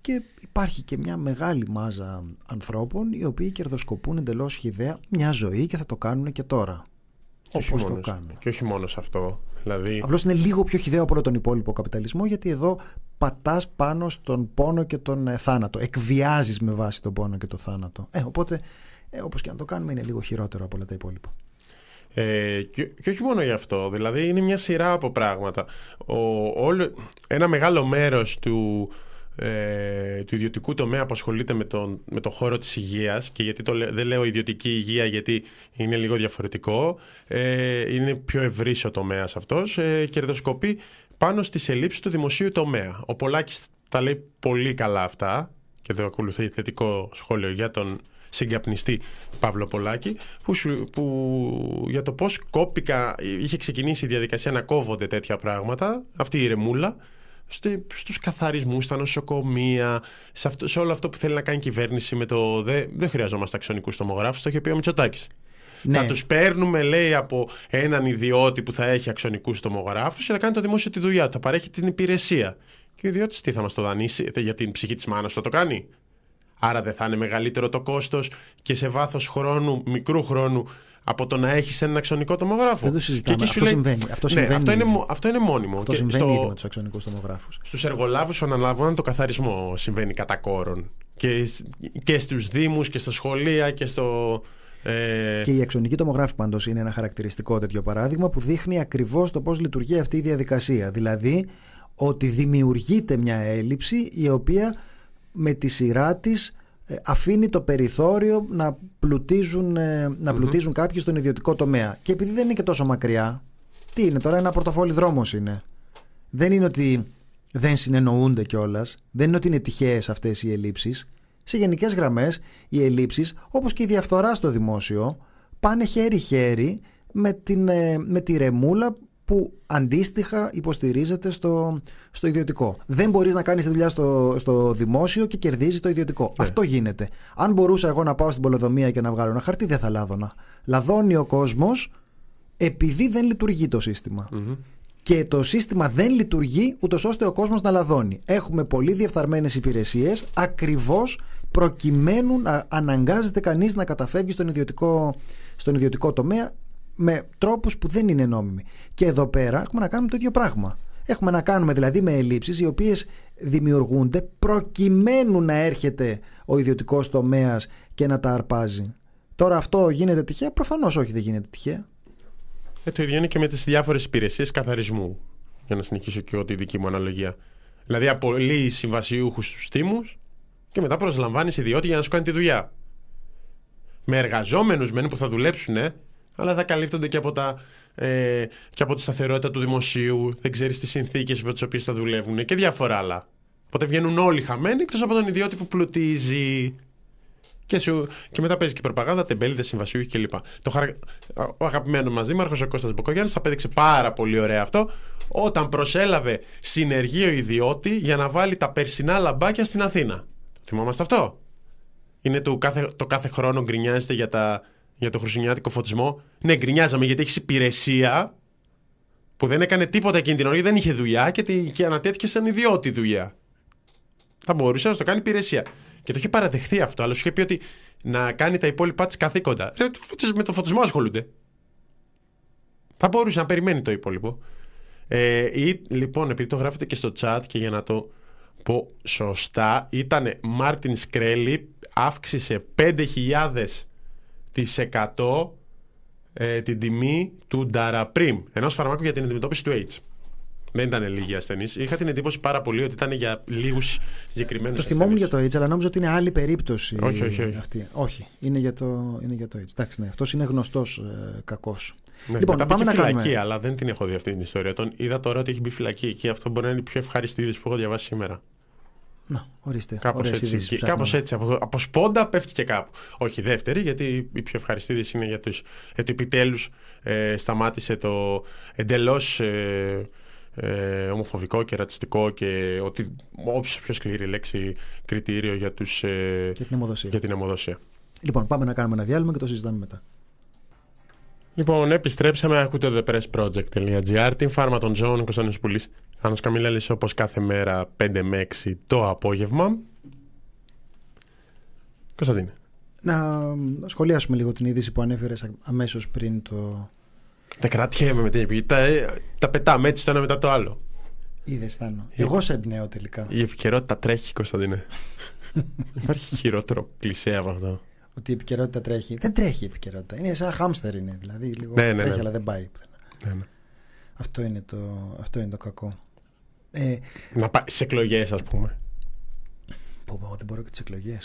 και υπάρχει και μια μεγάλη μάζα ανθρώπων οι οποίοι κερδοσκοπούν εντελώς χιδέα μια ζωή και θα το κάνουν και τώρα. Όπως το κάνουν. Και όχι μόνος σε αυτό. Δηλαδή... Απλώς είναι λίγο πιο χιδέο από όλο τον υπόλοιπο καπιταλισμό, γιατί εδώ πατάς πάνω στον πόνο και τον ε, θάνατο. Εκβιάζεις με βάση τον πόνο και τον θάνατο. Ε, οπότε, ε, όπως και αν το κάνουμε, είναι λίγο χειρότερο από όλα τα υπόλοιπα. Ε, και, και, όχι μόνο γι' αυτό, δηλαδή είναι μια σειρά από πράγματα. Ο, όλο, ένα μεγάλο μέρος του, ε, του ιδιωτικού τομέα που ασχολείται με τον, με το χώρο της υγείας και γιατί το, δεν λέω ιδιωτική υγεία γιατί είναι λίγο διαφορετικό, ε, είναι πιο ευρύς ο τομέας αυτός, ε, κερδοσκοπεί πάνω στις ελλείψεις του δημοσίου τομέα. Ο Πολάκης τα λέει πολύ καλά αυτά και εδώ ακολουθεί θετικό σχόλιο για τον συγκαπνιστή Παύλο Πολάκη που, που για το πώς κόπηκα είχε ξεκινήσει η διαδικασία να κόβονται τέτοια πράγματα αυτή η ρεμούλα στους καθαρισμούς, στα νοσοκομεία, σε, αυτό, σε, όλο αυτό που θέλει να κάνει η κυβέρνηση με το δε, δεν χρειαζόμαστε αξιονικούς τομογράφους, το είχε πει ο Μητσοτάκης. Ναι. Θα τους παίρνουμε, λέει, από έναν ιδιώτη που θα έχει αξιονικούς τομογράφους και θα κάνει το δημόσιο τη δουλειά, θα παρέχει την υπηρεσία. Και ο ιδιώτης τι θα μας το δανείσει για την ψυχή της μάνας, θα το κάνει. Άρα δεν θα είναι μεγαλύτερο το κόστος και σε βάθος χρόνου, μικρού χρόνου, από το να έχεις έναν αξονικό τομογράφο. Και αυτό, λέει... συμβαίνει. αυτό ναι, συμβαίνει. αυτό, είναι, αυτό είναι μόνιμο. Αυτό και συμβαίνει στο... με τους αξονικού τομογράφους. Στους εργολάβους που αναλαμβάνουν το καθαρισμό συμβαίνει κατά κόρον. Και, και στους Δήμους και στα σχολεία και στο. Ε, και η αξονική τομογράφη πάντως είναι ένα χαρακτηριστικό τέτοιο παράδειγμα που δείχνει ακριβώς το πώς λειτουργεί αυτή η διαδικασία. Δηλαδή ότι δημιουργείται μια έλλειψη η οποία με τη σειρά της ε, αφήνει το περιθώριο να πλουτίζουν, ε, να πλουτιζουν κάποιοι στον ιδιωτικό τομέα. Και επειδή δεν είναι και τόσο μακριά, τι είναι τώρα, ένα πορτοφόλι δρόμος είναι. Δεν είναι ότι δεν συνεννοούνται κιόλας, δεν είναι ότι είναι τυχαίες αυτές οι ελλείψεις. Σε γενικές γραμμές, οι ελλείψεις, όπως και η διαφθορά στο δημόσιο, πάνε χέρι-χέρι με, την, ε, με τη ρεμούλα που αντίστοιχα υποστηρίζεται στο, στο ιδιωτικό. Δεν μπορείς να κάνεις τη δουλειά στο, στο δημόσιο και κερδίζεις το ιδιωτικό. Ναι. Αυτό γίνεται. Αν μπορούσα εγώ να πάω στην πολεοδομία και να βγάλω ένα χαρτί, δεν θα λάδωνα. Λαδώνει ο κόσμος επειδή δεν λειτουργεί το συστημα Και το σύστημα δεν λειτουργεί ούτως ώστε ο κόσμος να λαδώνει. Έχουμε πολύ διεφθαρμένες υπηρεσίες ακριβώς προκειμένου να αναγκάζεται κανείς να καταφεύγει στον ιδιωτικό, στον ιδιωτικό τομέα με τρόπους που δεν είναι νόμιμοι. Και εδώ πέρα έχουμε να κάνουμε το ίδιο πράγμα. Έχουμε να κάνουμε δηλαδή με ελλείψεις οι οποίες δημιουργούνται προκειμένου να έρχεται ο ιδιωτικός τομέας και να τα αρπάζει. Τώρα αυτό γίνεται τυχαία, προφανώς όχι δεν γίνεται τυχαία. Ε, το ίδιο είναι και με τις διάφορες υπηρεσίες καθαρισμού, για να συνεχίσω και εγώ τη δική μου αναλογία. Δηλαδή απολύει συμβασιούχους στους τίμους και μετά προσλαμβάνεις ιδιότητα για να σου κάνει τη δουλειά. Με εργαζόμενους μεν που θα δουλέψουν αλλά θα καλύπτονται και από, τα, ε, και από τη σταθερότητα του δημοσίου. Δεν ξέρεις τις συνθήκες με τις οποίες θα δουλεύουν και διάφορα άλλα. Οπότε βγαίνουν όλοι χαμένοι εκτός από τον ιδιώτη που πλουτίζει. Και, και μετά παίζει και προπαγάνδα, τεμπέλιδε, συμβασίου κλπ. Το χαρα... Ο αγαπημένος μας δήμαρχος, ο Κώστας Μποκογιάννης, θα πάρα πολύ ωραία αυτό όταν προσέλαβε συνεργείο ιδιώτη για να βάλει τα περσινά λαμπάκια στην Αθήνα. Θυμόμαστε αυτό. Είναι το κάθε, το κάθε χρόνο γκρινιάζεται για τα για το χρυσουνιάτικο φωτισμό. Ναι, γκρινιάζαμε γιατί έχεις υπηρεσία που δεν έκανε τίποτα εκείνη την ώρα, δεν είχε δουλειά και, και ανατέθηκε σαν ιδιώτη δουλειά. Θα μπορούσε να το κάνει υπηρεσία. Και το είχε παραδεχθεί αυτό, αλλά σου είχε πει ότι να κάνει τα υπόλοιπα της καθήκοντα. Ρε, με το φωτισμό ασχολούνται. Θα μπορούσε να περιμένει το υπόλοιπο. Ε, ή, λοιπόν, επειδή το γράφετε και στο chat και για να το πω σωστά, ήταν Μάρτιν Σκρέλι, αύξησε 5.000 της 100 ε, την τιμή του Νταραπρίμ, Ενός φαρμάκου για την αντιμετώπιση του AIDS. Δεν ήταν λίγοι ασθενείς. Είχα την εντύπωση πάρα πολύ ότι ήταν για λίγους συγκεκριμένους. Το θυμόμουν για το AIDS, αλλά νόμιζα ότι είναι άλλη περίπτωση. Όχι, όχι. όχι. Αυτή. όχι είναι, για το, είναι για το AIDS. Εντάξει, ναι, αυτός είναι γνωστός ε, κακός. Ναι, λοιπόν, πάμε φυλακή, φυλακή, αλλά δεν την έχω δει αυτή την ιστορία. Τον είδα τώρα ότι έχει μπει φυλακή και αυτό μπορεί να είναι η πιο ευχάριστη που έχω διαβάσει σήμερα. Να, ορίστε. Κάπως έτσι, κάπως έτσι από, από, σπόντα πέφτει και κάπου. Όχι δεύτερη, γιατί η πιο ευχαριστή είναι για, τους, επιτέλους επιτέλου σταμάτησε το εντελώς. Ε, ε, ομοφοβικό και ρατσιστικό και ότι πιο σκληρή λέξη κριτήριο για, τους, ε, για την αιμοδοσία. Λοιπόν, πάμε να κάνουμε ένα διάλειμμα και το συζητάμε μετά. Λοιπόν, επιστρέψαμε. Ακούτε το thepressproject.gr, την φάρμα των ζώων, Κωνσταντίνος Πουλής, Θάνος Καμιλέλης, όπως κάθε μέρα 5 με 6 το απόγευμα. Κωνσταντίνε. Να σχολιάσουμε λίγο την είδηση που ανέφερες αμέσως πριν το... Τα κρατιέμαι με την επιλογή. Τα, ε, τα πετάμε έτσι το ένα μετά το άλλο. Είδες, Θάνο. Εγώ σε εμπνέω τελικά. Η ευκαιρότητα τρέχει, Κωνσταντίνε. Υπάρχει χειρότερο κλισέ από αυτό ότι η επικαιρότητα τρέχει. Δεν τρέχει η επικαιρότητα. Είναι σαν χάμστερ είναι. Δηλαδή λίγο ναι, ναι τρέχει, ναι. αλλά δεν πάει πουθενά. Ναι, ναι, Αυτό, είναι το, αυτό είναι το κακό. Ε, να πάει σε εκλογές, ας πούμε. Πω, πω, δεν μπορώ και τις εκλογές.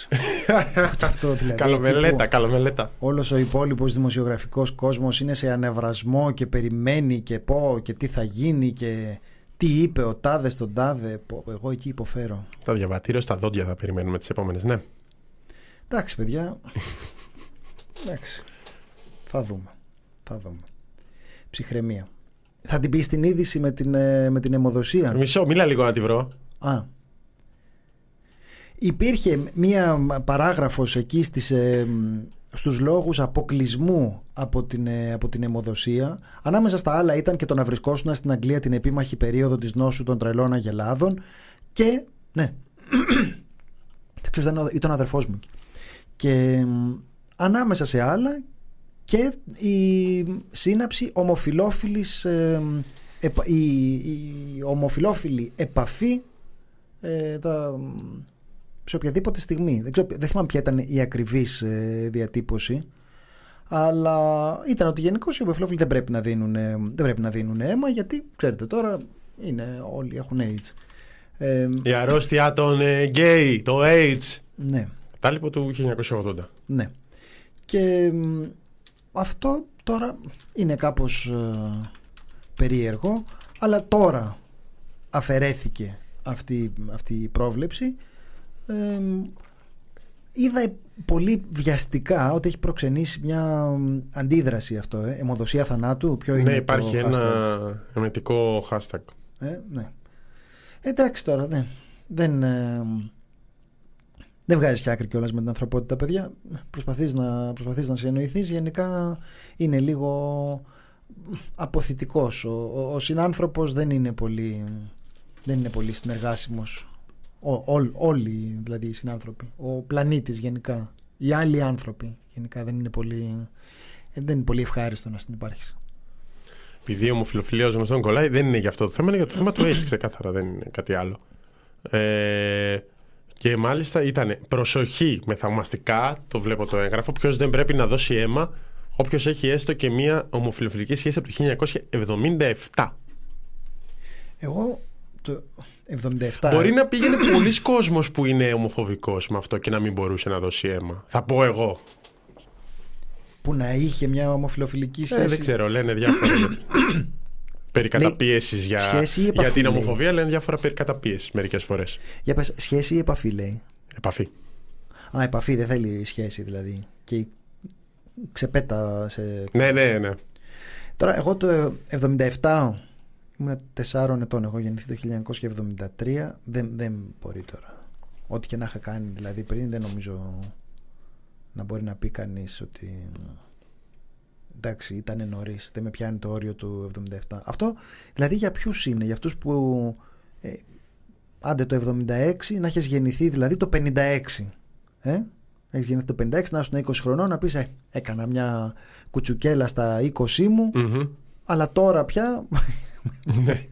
αυτό δηλαδή. Καλομελέτα, καλομελέτα. Όλος ο υπόλοιπος δημοσιογραφικός κόσμος είναι σε ανεβρασμό και περιμένει και πω και τι θα γίνει και τι είπε ο τάδες στον τάδε. εγώ εκεί υποφέρω. Τα διαβατήρια στα δόντια θα περιμένουμε τις επόμενες, ναι. Εντάξει, παιδιά. Εντάξει. Θα δούμε. Θα δούμε. Ψυχραιμία. Θα την πεις την είδηση με την, ε, με την αιμοδοσία. Μισό, μίλα λίγο να τη βρω. Α. Υπήρχε μία παράγραφος εκεί στις, ε, στους λόγους αποκλεισμού από την, ε, από την αιμοδοσία. Ανάμεσα στα άλλα ήταν και το να βρισκόσουν στην Αγγλία την επίμαχη περίοδο της νόσου των τρελών αγελάδων και... Ναι. ήταν ο αδερφός μου και ανάμεσα σε άλλα και η σύναψη ομοφιλόφιλης ε, η, η ομοφιλόφιλη επαφή ε, σε οποιαδήποτε στιγμή δεν, ξέρω, δεν θυμάμαι ποια ήταν η ακριβής ε, διατύπωση αλλά ήταν ότι γενικώς οι ομοφιλόφιλοι δεν πρέπει, να δίνουν, δεν πρέπει να δίνουν αίμα γιατί ξέρετε τώρα είναι όλοι έχουν AIDS η αρρώστια των γκέι, το AIDS ναι ταλιπό του 1980. Ναι. Και αυτό τώρα είναι κάπως ε, περίεργο, αλλά τώρα αφαιρέθηκε αυτή, αυτή η πρόβλεψη. Ε, είδα πολύ βιαστικά ότι έχει προξενήσει μια αντίδραση αυτό, ε, αιμοδοσία θανάτου. Ποιο ναι, υπάρχει ένα εμετικό hashtag. Ε, ναι. Εντάξει τώρα, ναι. Δεν... Ε, δεν βγάζεις και άκρη κιόλας με την ανθρωπότητα, παιδιά. Προσπαθείς να, προσπαθείς να συνεννοηθεί. Γενικά είναι λίγο αποθητικός. Ο, ο, ο συνάνθρωπος δεν είναι πολύ, δεν είναι πολύ συνεργάσιμος. όλοι δηλαδή οι συνάνθρωποι. Ο πλανήτης γενικά. Οι άλλοι άνθρωποι γενικά δεν είναι πολύ, ε, δεν είναι πολύ ευχάριστο να συνεπάρχεις. Επειδή ο φιλοφιλία ω τον κολλάει, δεν είναι για αυτό το θέμα, είναι για το θέμα του AIDS ξεκάθαρα, δεν είναι κάτι άλλο. Ε, και μάλιστα ήταν προσοχή με θαυμαστικά, το βλέπω το έγγραφο, ποιος δεν πρέπει να δώσει αίμα όποιος έχει έστω και μία ομοφιλοφιλική σχέση από το 1977. Εγώ το 77. Μπορεί να πήγαινε πολλοί κόσμος που είναι ομοφοβικός με αυτό και να μην μπορούσε να δώσει αίμα. Θα πω εγώ. Που να είχε μια ομοφιλοφιλική ε, σχέση. δεν ξέρω, λένε διάφορα. περί καταπίεση για, για την ομοφοβία, λένε διάφορα περί καταπίεση μερικές φορές. Για πες, σχέση ή επαφή λέει. Επαφή. Α, επαφή, δεν θέλει σχέση δηλαδή. Και ξεπέτα σε. Ναι, ναι, ναι. Τώρα, εγώ το 77 ήμουν 4 ετών. Εγώ γεννήθη το 1973. Δεν, δεν μπορεί τώρα. Ό,τι και να είχα κάνει δηλαδή πριν, δεν νομίζω να μπορεί να πει κανείς ότι εντάξει, ήταν νωρίς, δεν με πιάνει το όριο του 77. Αυτό δηλαδή για ποιους είναι, για αυτούς που. Ε, άντε το 76, να έχεις γεννηθεί δηλαδή το 56. Ε? Έχεις γεννηθεί το 56, να είσαι 20 χρονών, να πεις ε, έκανα μια κουτσουκέλα στα 20 μου, mm-hmm. αλλά τώρα πια. Ναι.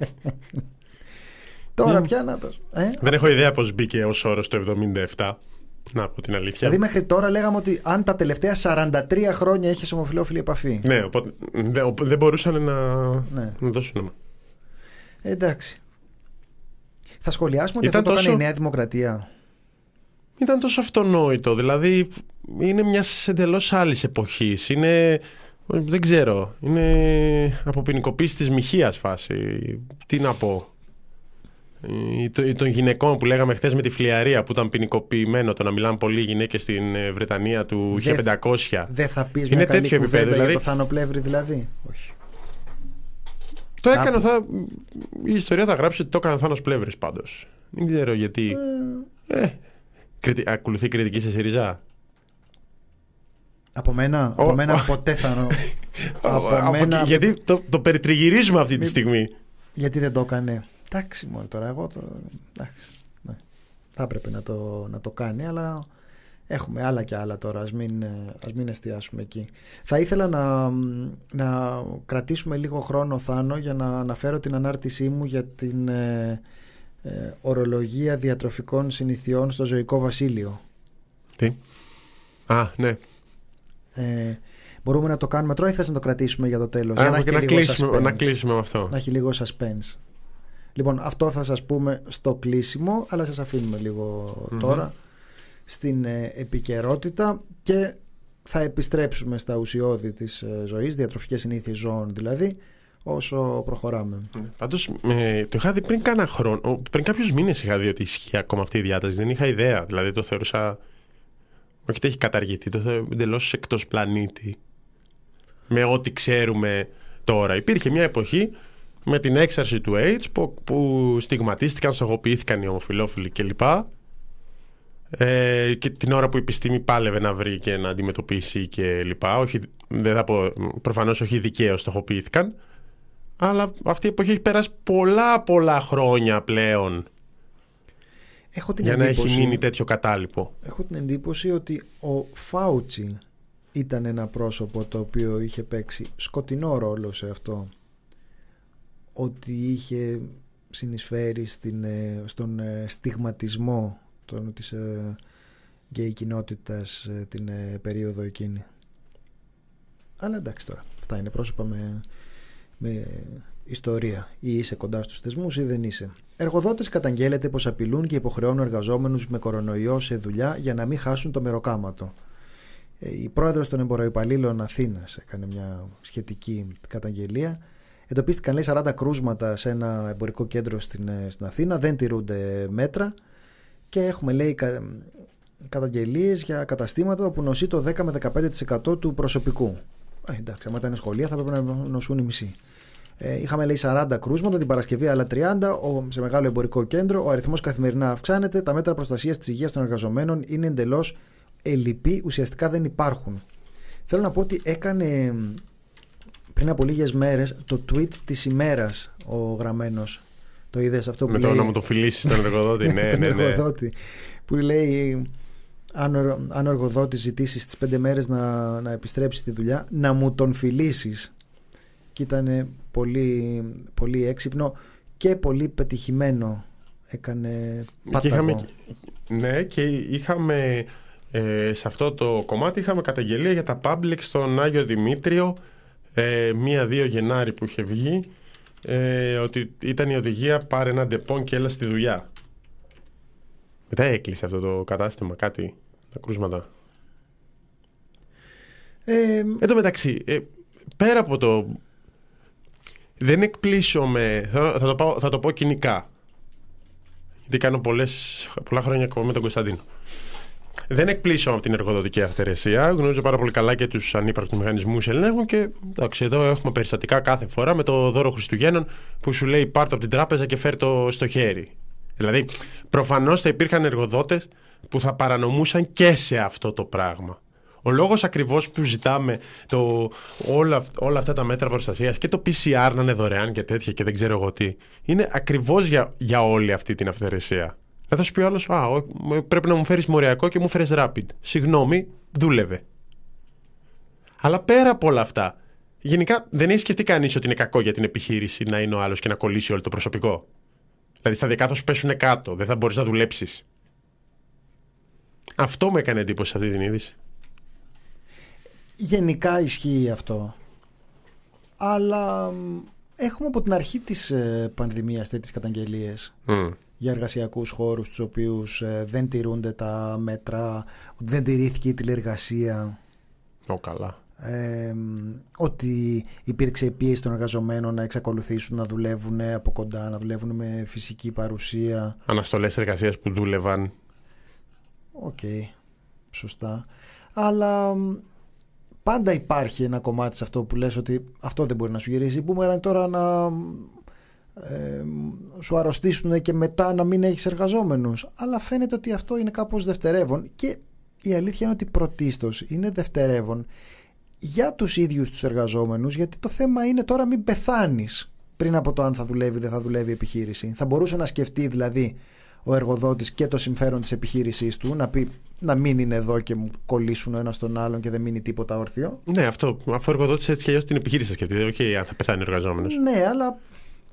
τώρα ναι. πια να το. Ε. Δεν έχω ιδέα πώς μπήκε ω όρο το 77. Να πω την αλήθεια. Δηλαδή, μέχρι τώρα λέγαμε ότι αν τα τελευταία 43 χρόνια είχε ομοφυλόφιλη επαφή. Ναι, οπότε δεν δε μπορούσαν να, ναι. να δώσουν όνομα. Ε, εντάξει. Θα σχολιάσουμε ότι Ήταν αυτό το η Νέα Δημοκρατία. Ήταν τόσο αυτονόητο. Δηλαδή, είναι μια εντελώς άλλης εποχής. Είναι. Δεν ξέρω. Είναι αποποινικοποίηση της μοιχείας φάση. Τι να πω ή ε, ε, των γυναικών που λέγαμε χθες με τη φλιαρία που ήταν ποινικοποιημένο το να μιλάνε πολλοί γυναίκες στην ε, Βρετανία του 1500. Δεν θα πεις μια καλή τέτοιο επίπεδο, δηλαδή... για το θανοπλεύρη δηλαδή. Όχι. Το έκανε, θα... η ιστορία θα γράψει ότι το έκανε ο Θάνος Πλεύρης πάντως. Δεν ξέρω γιατί... Ε... ε... Κριτι... Ακολουθεί κριτική σε ΣΥΡΙΖΑ. Από μένα, oh. από μένα ποτέ θα... από μένα... Γιατί το, το περιτριγυρίζουμε αυτή τη στιγμή. Γιατί δεν το έκανε εντάξει μόνο τώρα εγώ το, εντάξει, ναι. θα έπρεπε να το, να το κάνει αλλά έχουμε άλλα και άλλα τώρα ας μην, ας μην εστιάσουμε εκεί θα ήθελα να, να κρατήσουμε λίγο χρόνο Θάνο για να αναφέρω την ανάρτησή μου για την ε, ε, ορολογία διατροφικών συνηθιών στο ζωικό βασίλειο τι α ναι ε, μπορούμε να το κάνουμε τώρα ή θες να το κρατήσουμε για το τέλος. Α, για να, κλείσουμε, να κλείσουμε με αυτό. Να έχει λίγο suspense. Λοιπόν, αυτό θα σας πούμε στο κλείσιμο, αλλά σας αφήνουμε τώρα στην ε, επικαιρότητα και θα επιστρέψουμε στα ουσιώδη της ε, ζωής, διατροφικές συνήθειες ζώων δηλαδή, όσο προχωράμε. Ναι. Πάντως, το είχα δει πριν κάνα χρόνο. Πριν κάποιους μήνες είχα δει ότι ισχύει ακόμα αυτή η διάταση. Δεν είχα ιδέα. Δηλαδή το θεωρούσα. Όχι ότι έχει καταργηθεί. Το θεωρούσα εντελώς εκτός πλανήτη. Με ό,τι ξέρουμε τώρα. Υπήρχε μια εποχή με την έξαρση του AIDS που, που στιγματίστηκαν, στοχοποιήθηκαν οι ομοφιλόφιλοι κλπ. Ε, και την ώρα που η επιστήμη πάλευε να βρει και να αντιμετωπίσει και λοιπά. Όχι, δεν θα πω, προφανώς όχι δικαίως στοχοποιήθηκαν. Αλλά αυτή η εποχή έχει περάσει πολλά πολλά χρόνια πλέον Έχω την για εντύπωση, να έχει μείνει τέτοιο κατάλοιπο. Έχω την εντύπωση ότι ο Φάουτσι ήταν ένα πρόσωπο το οποίο είχε παίξει σκοτεινό ρόλο σε αυτό ότι είχε συνεισφέρει στην, ε, στον ε, στιγματισμό των, της ε, γκέι κοινότητας την περίοδο εκείνη. Αλλά εντάξει τώρα, αυτά είναι πρόσωπα με, ιστορία. Ή είσαι κοντά στους θεσμούς ή δεν είσαι. Εργοδότες καταγγέλλεται πως απειλούν και υποχρεώνουν εργαζόμενους με κορονοϊό σε δουλειά για να μην χάσουν το μεροκάματο. Η πρόεδρος των εμποροϊπαλλήλων Αθήνας έκανε μια σχετική καταγγελία Εντοπίστηκαν λέει 40 κρούσματα σε ένα εμπορικό κέντρο στην, ε, στην Αθήνα, δεν τηρούνται μέτρα και έχουμε λέει κα, καταγγελίες για καταστήματα όπου νοσεί το 10 με 15% του προσωπικού. Ε, εντάξει, άμα ήταν σχολεία θα πρέπει να νοσούν οι μισοί. Ε, είχαμε λέει 40 κρούσματα, την Παρασκευή άλλα 30, ο, σε μεγάλο εμπορικό κέντρο. Ο αριθμός καθημερινά αυξάνεται. Τα μέτρα προστασίας της υγείας των εργαζομένων είναι εντελώς ελλειπή, ουσιαστικά δεν υπάρχουν. Θέλω να πω ότι έκανε πριν από λίγες μέρες το tweet της ημέρας, ο γραμμένος. Το είδες αυτό που λέει... να μου το φιλήσει τον ναι, εργοδότη. ναι, ναι, ναι. εργοδότη, που λέει αν, αν ο εργοδότης ζητήσει τι πέντε μέρες να, να επιστρέψει τη δουλειά, να μου τον φιλήσεις. Και ήταν πολύ, πολύ έξυπνο και πολύ πετυχημένο. Έκανε πάταγο. ναι, και είχαμε... Ε, σε αυτό το κομμάτι είχαμε καταγγελία για τα public στον Άγιο Δημήτριο ε, μία-δύο Γενάρη που είχε βγει ε, ότι ήταν η οδηγία πάρε ένα ντεπών και έλα στη δουλειά. Μετά έκλεισε αυτό το κατάστημα, κάτι, τα κρούσματα. Ε, Εν τω μεταξύ, ε, πέρα από το... Δεν εκπλήσω με... Θα, το, θα το πω κοινικά. Γιατί κάνω πολλές, πολλά χρόνια ακόμα με τον Κωνσταντίνο. Δεν εκπλήσω από την εργοδοτική αυτερεσία. Γνωρίζω πάρα πολύ καλά και τους ανύπαρκτους μηχανισμούς ελέγχου και εντάξει, εδώ έχουμε περιστατικά κάθε φορά με το δώρο Χριστουγέννων που σου λέει πάρτο από την τράπεζα και φέρ το στο χέρι. Δηλαδή, προφανώς θα υπήρχαν εργοδότες που θα παρανομούσαν και σε αυτό το πράγμα. Ο λόγος ακριβώς που ζητάμε το, όλα, όλα αυτά τα μέτρα προστασίας και το PCR να είναι δωρεάν και τέτοια και δεν ξέρω εγώ τι, είναι ακριβώς για, για όλη αυτή την αυθαιρεσία. Ε, θα σου πει ο άλλος, Α, πρέπει να μου φέρεις μοριακό και μου φέρει rapid. Συγγνώμη, δούλευε. Αλλά πέρα από όλα αυτά, γενικά δεν έχει σκεφτεί κανείς ότι είναι κακό για την επιχείρηση να είναι ο άλλος και να κολλήσει όλο το προσωπικό. Δηλαδή, στα θα σου πέσουν κάτω, δεν θα μπορείς να δουλέψεις. Αυτό με έκανε εντύπωση αυτή την είδηση. Γενικά ισχύει αυτό. Αλλά έχουμε από την αρχή της ε, πανδημίας τέτοιες καταγγελίες. Mm για εργασιακούς χώρους τους οποίους ε, δεν τηρούνται τα μέτρα, δεν τηρήθηκε η τηλεργασία. Ω, καλά. Ε, ότι υπήρξε πίεση των εργαζομένων να εξακολουθήσουν να δουλεύουν από κοντά, να δουλεύουν με φυσική παρουσία. Αναστολές εργασίας που δούλευαν. Οκ, σωστά. Αλλά πάντα υπάρχει ένα κομμάτι σε αυτό που λες ότι αυτό δεν μπορεί να σου γυρίσει. Μπούμε τώρα να ε, σου αρρωστήσουν και μετά να μην έχεις εργαζόμενους αλλά φαίνεται ότι αυτό είναι κάπως δευτερεύον και η αλήθεια είναι ότι πρωτίστως είναι δευτερεύον για τους ίδιους τους εργαζόμενους γιατί το θέμα είναι τώρα μην πεθάνεις πριν από το αν θα δουλεύει ή δεν θα δουλεύει η επιχείρηση θα μπορούσε να σκεφτεί δηλαδή ο εργοδότης και το συμφέρον της επιχείρησής του να πει να μην είναι εδώ και μου κολλήσουν ο ένας τον άλλον και δεν μείνει τίποτα όρθιο. Ναι, αυτό. Αφού ο εργοδότης έτσι και αλλιώς την επιχείρηση θα Όχι, αν θα πεθάνει ο εργαζόμενος. Ναι, αλλά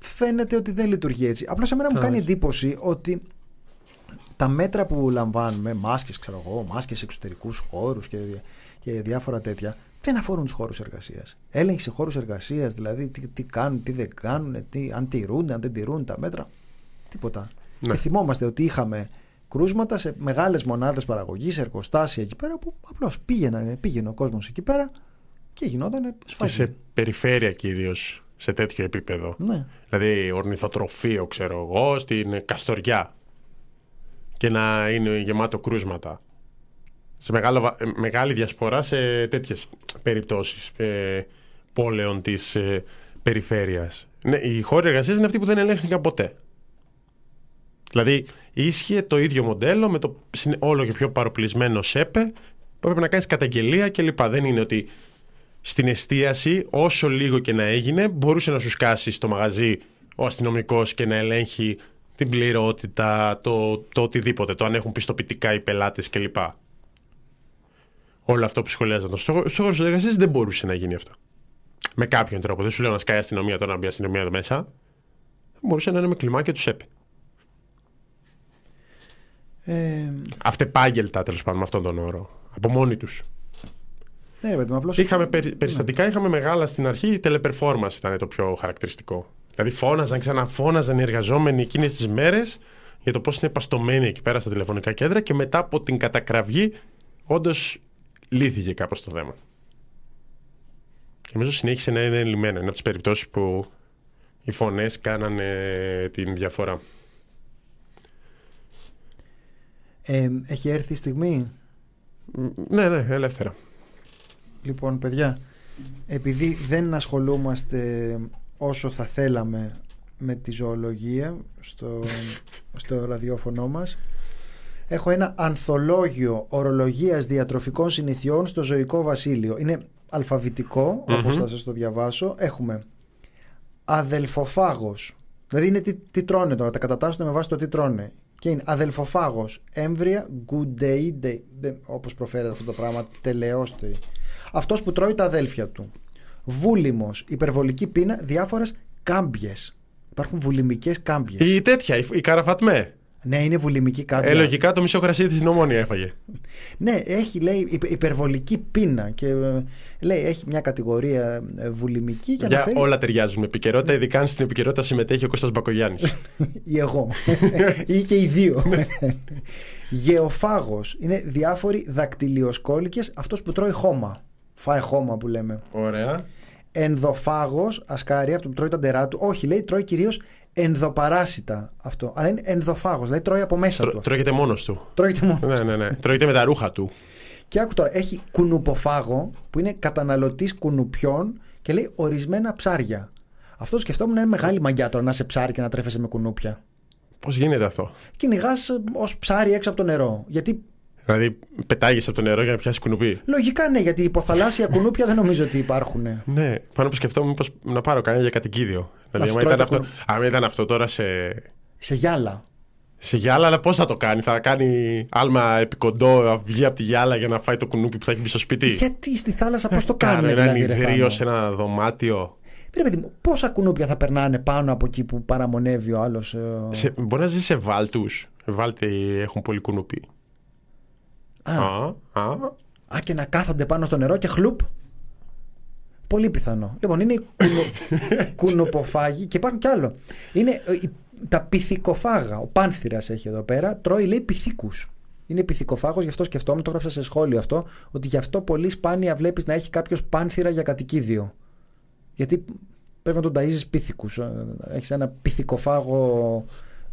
φαίνεται ότι δεν λειτουργεί έτσι. Απλώς εμένα μου κάνει εντύπωση ότι τα μέτρα που λαμβάνουμε, μάσκες ξέρω εγώ, μάσκες εξωτερικούς χώρους και, και διάφορα τέτοια, δεν αφορούν τους χώρους εργασίας. Έλεγχοι σε χώρους εργασίας, δηλαδή τι, τι κάνουν, τι δεν κάνουν, αν τηρούν, αν δεν τηρούν τα μέτρα, τίποτα. Ναι. Και θυμόμαστε ότι είχαμε κρούσματα σε μεγάλες μονάδες παραγωγής, εργοστάσια εκεί πέρα που απλώς πήγαιναν, πήγαινε ο κόσμος εκεί πέρα και γινόταν σφαγή. Και σε περιφέρεια κυρίως σε τέτοιο επίπεδο. Ναι. Δηλαδή ορνηθοτροφείο, ξέρω εγώ, στην Καστοριά. Και να είναι γεμάτο κρούσματα. Σε μεγάλο, ε, μεγάλη διασπορά σε τέτοιες περιπτώσεις ε, πόλεων της ε, περιφέρειας. Ναι, οι χώροι εργασίας είναι αυτοί που δεν ελέγχθηκαν ποτέ. Δηλαδή, ίσχυε το ίδιο μοντέλο με το όλο και πιο παροπλισμένο ΣΕΠΕ Πρέπει να κάνεις καταγγελία κλπ. Δεν είναι ότι στην εστίαση, όσο λίγο και να έγινε, μπορούσε να σου σκάσει στο μαγαζί ο αστυνομικός και να ελέγχει την πληρότητα, το, το οτιδήποτε, το αν έχουν πιστοποιητικά οι πελάτες κλπ. Όλο αυτό που σχολιάζονταν στο, χώρο της εργασία δεν μπορούσε να γίνει αυτό. Με κάποιον τρόπο. Δεν σου λέω να σκάει αστυνομία τώρα να μπει αστυνομία εδώ μέσα. Μπορούσε να είναι με κλιμάκια του ΣΕΠ. Ε... Αυτεπάγγελτα τέλος πάντων με αυτόν τον όρο. Από μόνοι τους. Ναι, απλώς... Είχαμε ναι. περιστατικά, είχαμε μεγάλα στην αρχή. Η τελεπερφόρμαση ήταν το πιο χαρακτηριστικό. Δηλαδή φώναζαν, ξαναφώναζαν οι εργαζόμενοι εκείνες τις μέρες για το πώς είναι παστομένοι εκεί πέρα στα τηλεφωνικά κέντρα και μετά από την κατακραυγή, όντως λύθηκε κάπως το θέμα. Και νομίζω συνέχισε να είναι λυμμένο. Είναι από τις περιπτώσεις που οι φωνές κάνανε την διαφορά. Ε, έχει έρθει η στιγμή. Ναι, ναι, ελεύθερα. Λοιπόν, παιδιά, επειδή δεν ασχολούμαστε όσο θα θέλαμε με τη ζωολογία στο, στο ραδιόφωνο μας έχω ένα ανθολόγιο ορολογίας διατροφικών συνηθιών στο ζωικό βασίλειο είναι αλφαβητικό όπως θα σας το διαβάσω έχουμε αδελφοφάγος δηλαδή είναι τι, τι τρώνε τώρα τα με βάση το τι τρώνε και είναι αδελφοφάγος. Έμβρια day, Όπως προφέρεται αυτό το πράγμα, τελεώστε. Αυτός που τρώει τα αδέλφια του. Βούλημο, υπερβολική πείνα, διάφορες κάμπιες. Υπάρχουν βουλημικέ κάμπιες. Ή τέτοια, η καραφατμέ. Ναι, είναι βουλημική κάποια. Ε, λογικά το μισό κρασί τη νομόνια έφαγε. ναι, έχει λέει υπερβολική πείνα και ε, λέει έχει μια κατηγορία ε, βουλημική. Για όλα ταιριάζουν με επικαιρότητα, ειδικά αν στην επικαιρότητα συμμετέχει ο Κώστας Μπακογιάννης. ή εγώ. ή και οι δύο. Γεωφάγος. Είναι διάφοροι δακτυλιοσκόλικες, αυτός που τρώει χώμα. Φάει χώμα που λέμε. Ωραία. Ενδοφάγος, ασκάρι, αυτό που τρώει τα ντερά του. Όχι, λέει, τρώει κυρίως ενδοπαράσιτα αυτό. Αλλά είναι ενδοφάγος, δηλαδή τρώει από μέσα του. Τρώγεται μόνος του. Τρώγεται μόνος ναι, του. Ναι, ναι. Τρώγεται με τα ρούχα του. Και άκου τώρα, έχει κουνουποφάγο που είναι καταναλωτής κουνουπιών και λέει ορισμένα ψάρια. Αυτό σκεφτόμουν να είναι μεγάλη μαγιά τώρα να σε ψάρι και να τρέφεσαι με κουνούπια. Πώς γίνεται αυτό. Κυνηγάς ως ψάρι έξω από το νερό. Γιατί Δηλαδή, πετάγεις από το νερό για να πιάσεις κουνουπί. Λογικά ναι, γιατί υποθαλάσσια κουνούπια δεν νομίζω ότι υπάρχουν. Ναι, πάνω που σκεφτόμουν πως να πάρω κανένα για κατοικίδιο. Δηλαδή, αν ήταν, αυτό, ήταν αυτό τώρα σε. Σε γυάλα. Σε γυάλα, αλλά πώς θα το κάνει, θα κάνει άλμα επικοντό, βγει από τη γυάλα για να φάει το κουνούπι που θα έχει μπει στο σπίτι. Γιατί στη θάλασσα πώς ε, το κάνει, κάνουν, δηλαδή. Ένα ιδρύο σε ένα δωμάτιο. Πήρα παιδί πόσα κουνούπια θα περνάνε πάνω από εκεί που παραμονεύει ο άλλος. Ε... Μπορεί να ζεις σε βάλτους. Βάλτε έχουν πολύ κουνούπι. Α, α, α. α, και να κάθονται πάνω στο νερό και χλουπ. Πολύ πιθανό. Λοιπόν, είναι οι κουνο, κουνοποφάγοι και υπάρχουν κι άλλο. Είναι ε, τα πυθικοφάγα. Ο πάνθυρας έχει εδώ πέρα. Τρώει, λέει, πυθικού. Είναι πυθικοφάγος, γι' αυτό σκεφτόμουν, το έγραψα σε σχόλιο αυτό, ότι γι' αυτό πολύ σπάνια βλέπεις να έχει κάποιος πάνθυρα για κατοικίδιο. Γιατί πρέπει να τον ταζει πυθικού. Ε, έχεις ένα πυθικοφάγο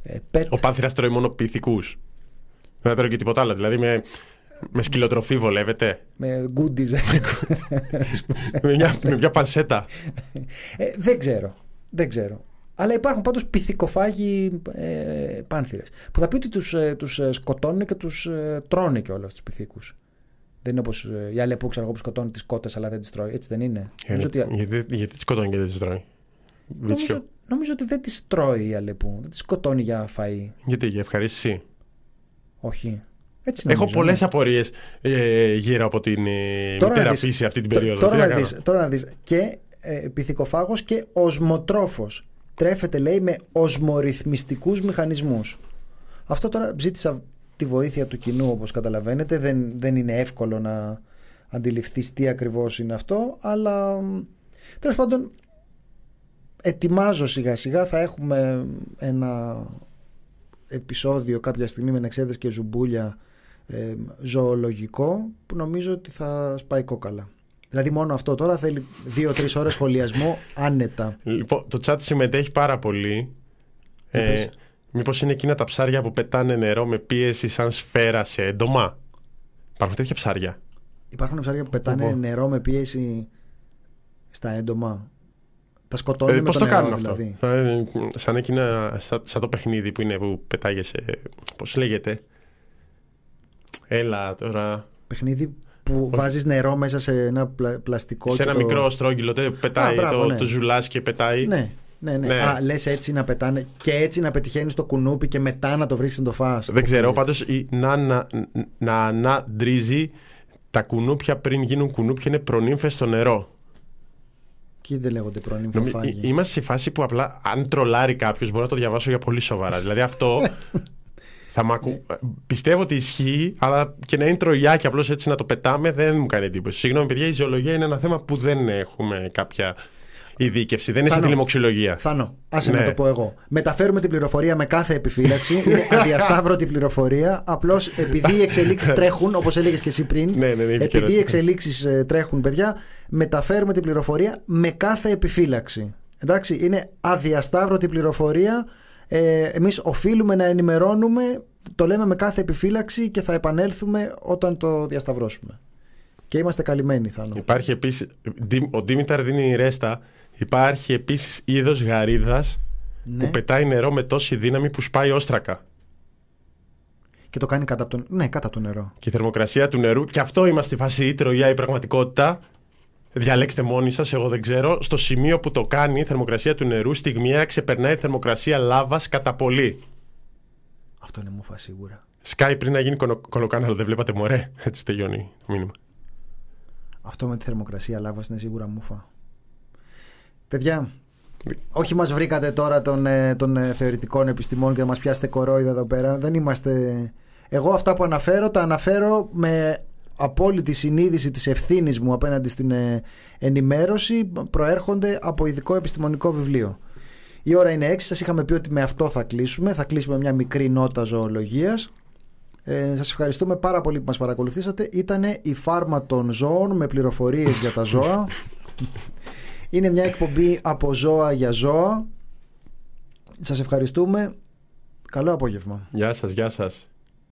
ε, Ο πάνθυρας τρώει μόνο πυθικούς. Δεν τρώει και τίποτα άλλο. Δηλαδή με με σκυλοτροφή βολεύετε. Με goodies. με, μια, με μια πανσέτα. Ε, δεν ξέρω. Δεν ξέρω. Αλλά υπάρχουν πάντως πυθικοφάγοι ε, πάνθυρες. Που θα πει ότι τους, ε, τους ε, σκοτώνουν και τους ε, τρώνε και όλους τους πυθίκους. Δεν είναι όπως ε, οι άλλοι που ξέρω εγώ που σκοτώνουν τις κότες αλλά δεν τις τρώει. Έτσι δεν είναι. Ε, γιατί, ότι... γιατί, γιατί τις σκοτώνει και δεν τις τρώει. Νομίζω, νομίζω ότι δεν τις τρώει η Αλεπού. Δεν τις σκοτώνει για φαΐ. Γιατί, για ευχαρίστηση. Όχι. Έχω πολλές ναι. απορίες ε, γύρω από την θεραπεία αυτή την περίοδο. Τώρα, να δεις, τώρα να και ε, και οσμοτρόφος. Τρέφεται λέει με οσμορυθμιστικούς μηχανισμούς. Αυτό τώρα ζήτησα τη βοήθεια του κοινού όπως καταλαβαίνετε. Δεν, δεν είναι εύκολο να αντιληφθείς τι ακριβώς είναι αυτό. Αλλά τέλος πάντων ετοιμάζω σιγά σιγά. Θα έχουμε ένα επεισόδιο κάποια στιγμή με εξέδες και ζουμπούλια ε, ζωολογικό που νομίζω ότι θα σπάει κόκαλα. Δηλαδή μόνο αυτό τώρα δύο 2-3 ώρες σχολιασμό άνετα. Λοιπόν, το chat συμμετέχει πάρα πολύ. Ε, Μήπως είναι εκείνα τα ψάρια που πετάνε νερό με πίεση σαν σφαίρα σε έντομα. Υπάρχουν τέτοια ψάρια. Υπάρχουν ψάρια που πετάνε λοιπόν. νερό με πίεση στα έντομα. Τα σκοτώνουν ε, με το, το νερό, δηλαδή. Ε, σαν, εκείνα, σαν, το παιχνίδι που είναι που πώς λέγεται, Έλα τώρα. Παιχνίδι που βάζεις νερό μέσα σε ένα πλαστικό. Σε ένα το... μικρό στρόγγυλο. πετάει Α, μπράβο, το, ναι. το ζουλάς και πετάει. Ναι. Ναι, ναι. ναι. λες έτσι να πετάνε και έτσι να πετυχαίνεις το κουνούπι και μετά να το βρεις να το φά. Δεν ξέρω. Πάντως η να, να, τα κουνούπια πριν γίνουν κουνούπια είναι προνύμφες στο νερό. Και δεν λέγονται προνύμφα Είμαστε σε φάση που απλά αν τρολάρει κάποιος μπορώ να το διαβάσω για πολύ σοβαρά. δηλαδή αυτό Θα μ ναι. Πιστεύω ότι ισχύει, αλλά και να είναι και απλώς έτσι να το πετάμε δεν μου κάνει εντύπωση. Συγγνώμη, παιδιά, η ζωολογία είναι ένα θέμα που δεν έχουμε κάποια ειδίκευση. Δεν είναι σαν τη λιμοξυλογία. Φανώ. Άσε ναι. το πω εγώ. Μεταφέρουμε την πληροφορία με κάθε επιφύλαξη. είναι αδιασταύρωτη πληροφορία. Απλώς επειδή οι εξελίξεις τρέχουν, όπως έλεγες και εσύ πριν. Ναι, ναι, ναι επειδή οι εξελίξεις ε, τρέχουν, παιδιά, μεταφέρουμε την πληροφορία με κάθε επιφύλαξη. Εντάξει, είναι αδιασταύρωτη πληροφορία ε, εμείς οφείλουμε να ενημερώνουμε, το λέμε με κάθε επιφύλαξη και θα επανέλθουμε όταν το διασταυρώσουμε. Και είμαστε καλυμμένοι, Θάνο. Υπάρχει επίσης, ο Δήμηταρ δίνει η ρέστα, υπάρχει επίσης είδος γαρίδας ναι. που πετάει νερό με τόση δύναμη που σπάει όστρακα. Και το κάνει κάτω από το, ναι, κάτω από το νερό. Και η θερμοκρασία του νερού, και αυτό είμαστε στη φάση η πραγματικότητα, διαλέξτε μόνοι σας, εγώ δεν ξέρω. Στο σημείο που το κάνει η θερμοκρασία του νερού, στιγμιαία ξεπερνάει η θερμοκρασία λάβας κατά πολύ. Αυτό είναι μουφα σίγουρα. Σκάι πριν να γίνει κολοκάναλο, δεν βλέπατε μωρέ. Έτσι τελειώνει το μήνυμα. Αυτό με τη θερμοκρασία λάβας είναι σίγουρα μουφα. Παιδιά, όχι μας βρήκατε τώρα των, ε, ε, θεωρητικών επιστημών και να μας πιάσετε κορόιδα εδώ πέρα. Δεν είμαστε... Εγώ αυτά που αναφέρω τα αναφέρω με απόλυτη συνείδηση της ευθύνης μου απέναντι στην ε, ενημέρωση προέρχονται από ειδικό επιστημονικό βιβλίο. Η ώρα είναι 6, σας είχαμε πει ότι με αυτό θα κλείσουμε, θα κλείσουμε μια μικρή νότα ζωολογίας. Ε, σας ευχαριστούμε πάρα πολύ που μας παρακολουθήσατε. Ήτανε η φάρμα των ζώων με πληροφορίες για τα ζώα. Είναι μια εκπομπή από ζώα για ζώα. Σας ευχαριστούμε. Καλό απόγευμα. Γεια σας, γεια σας.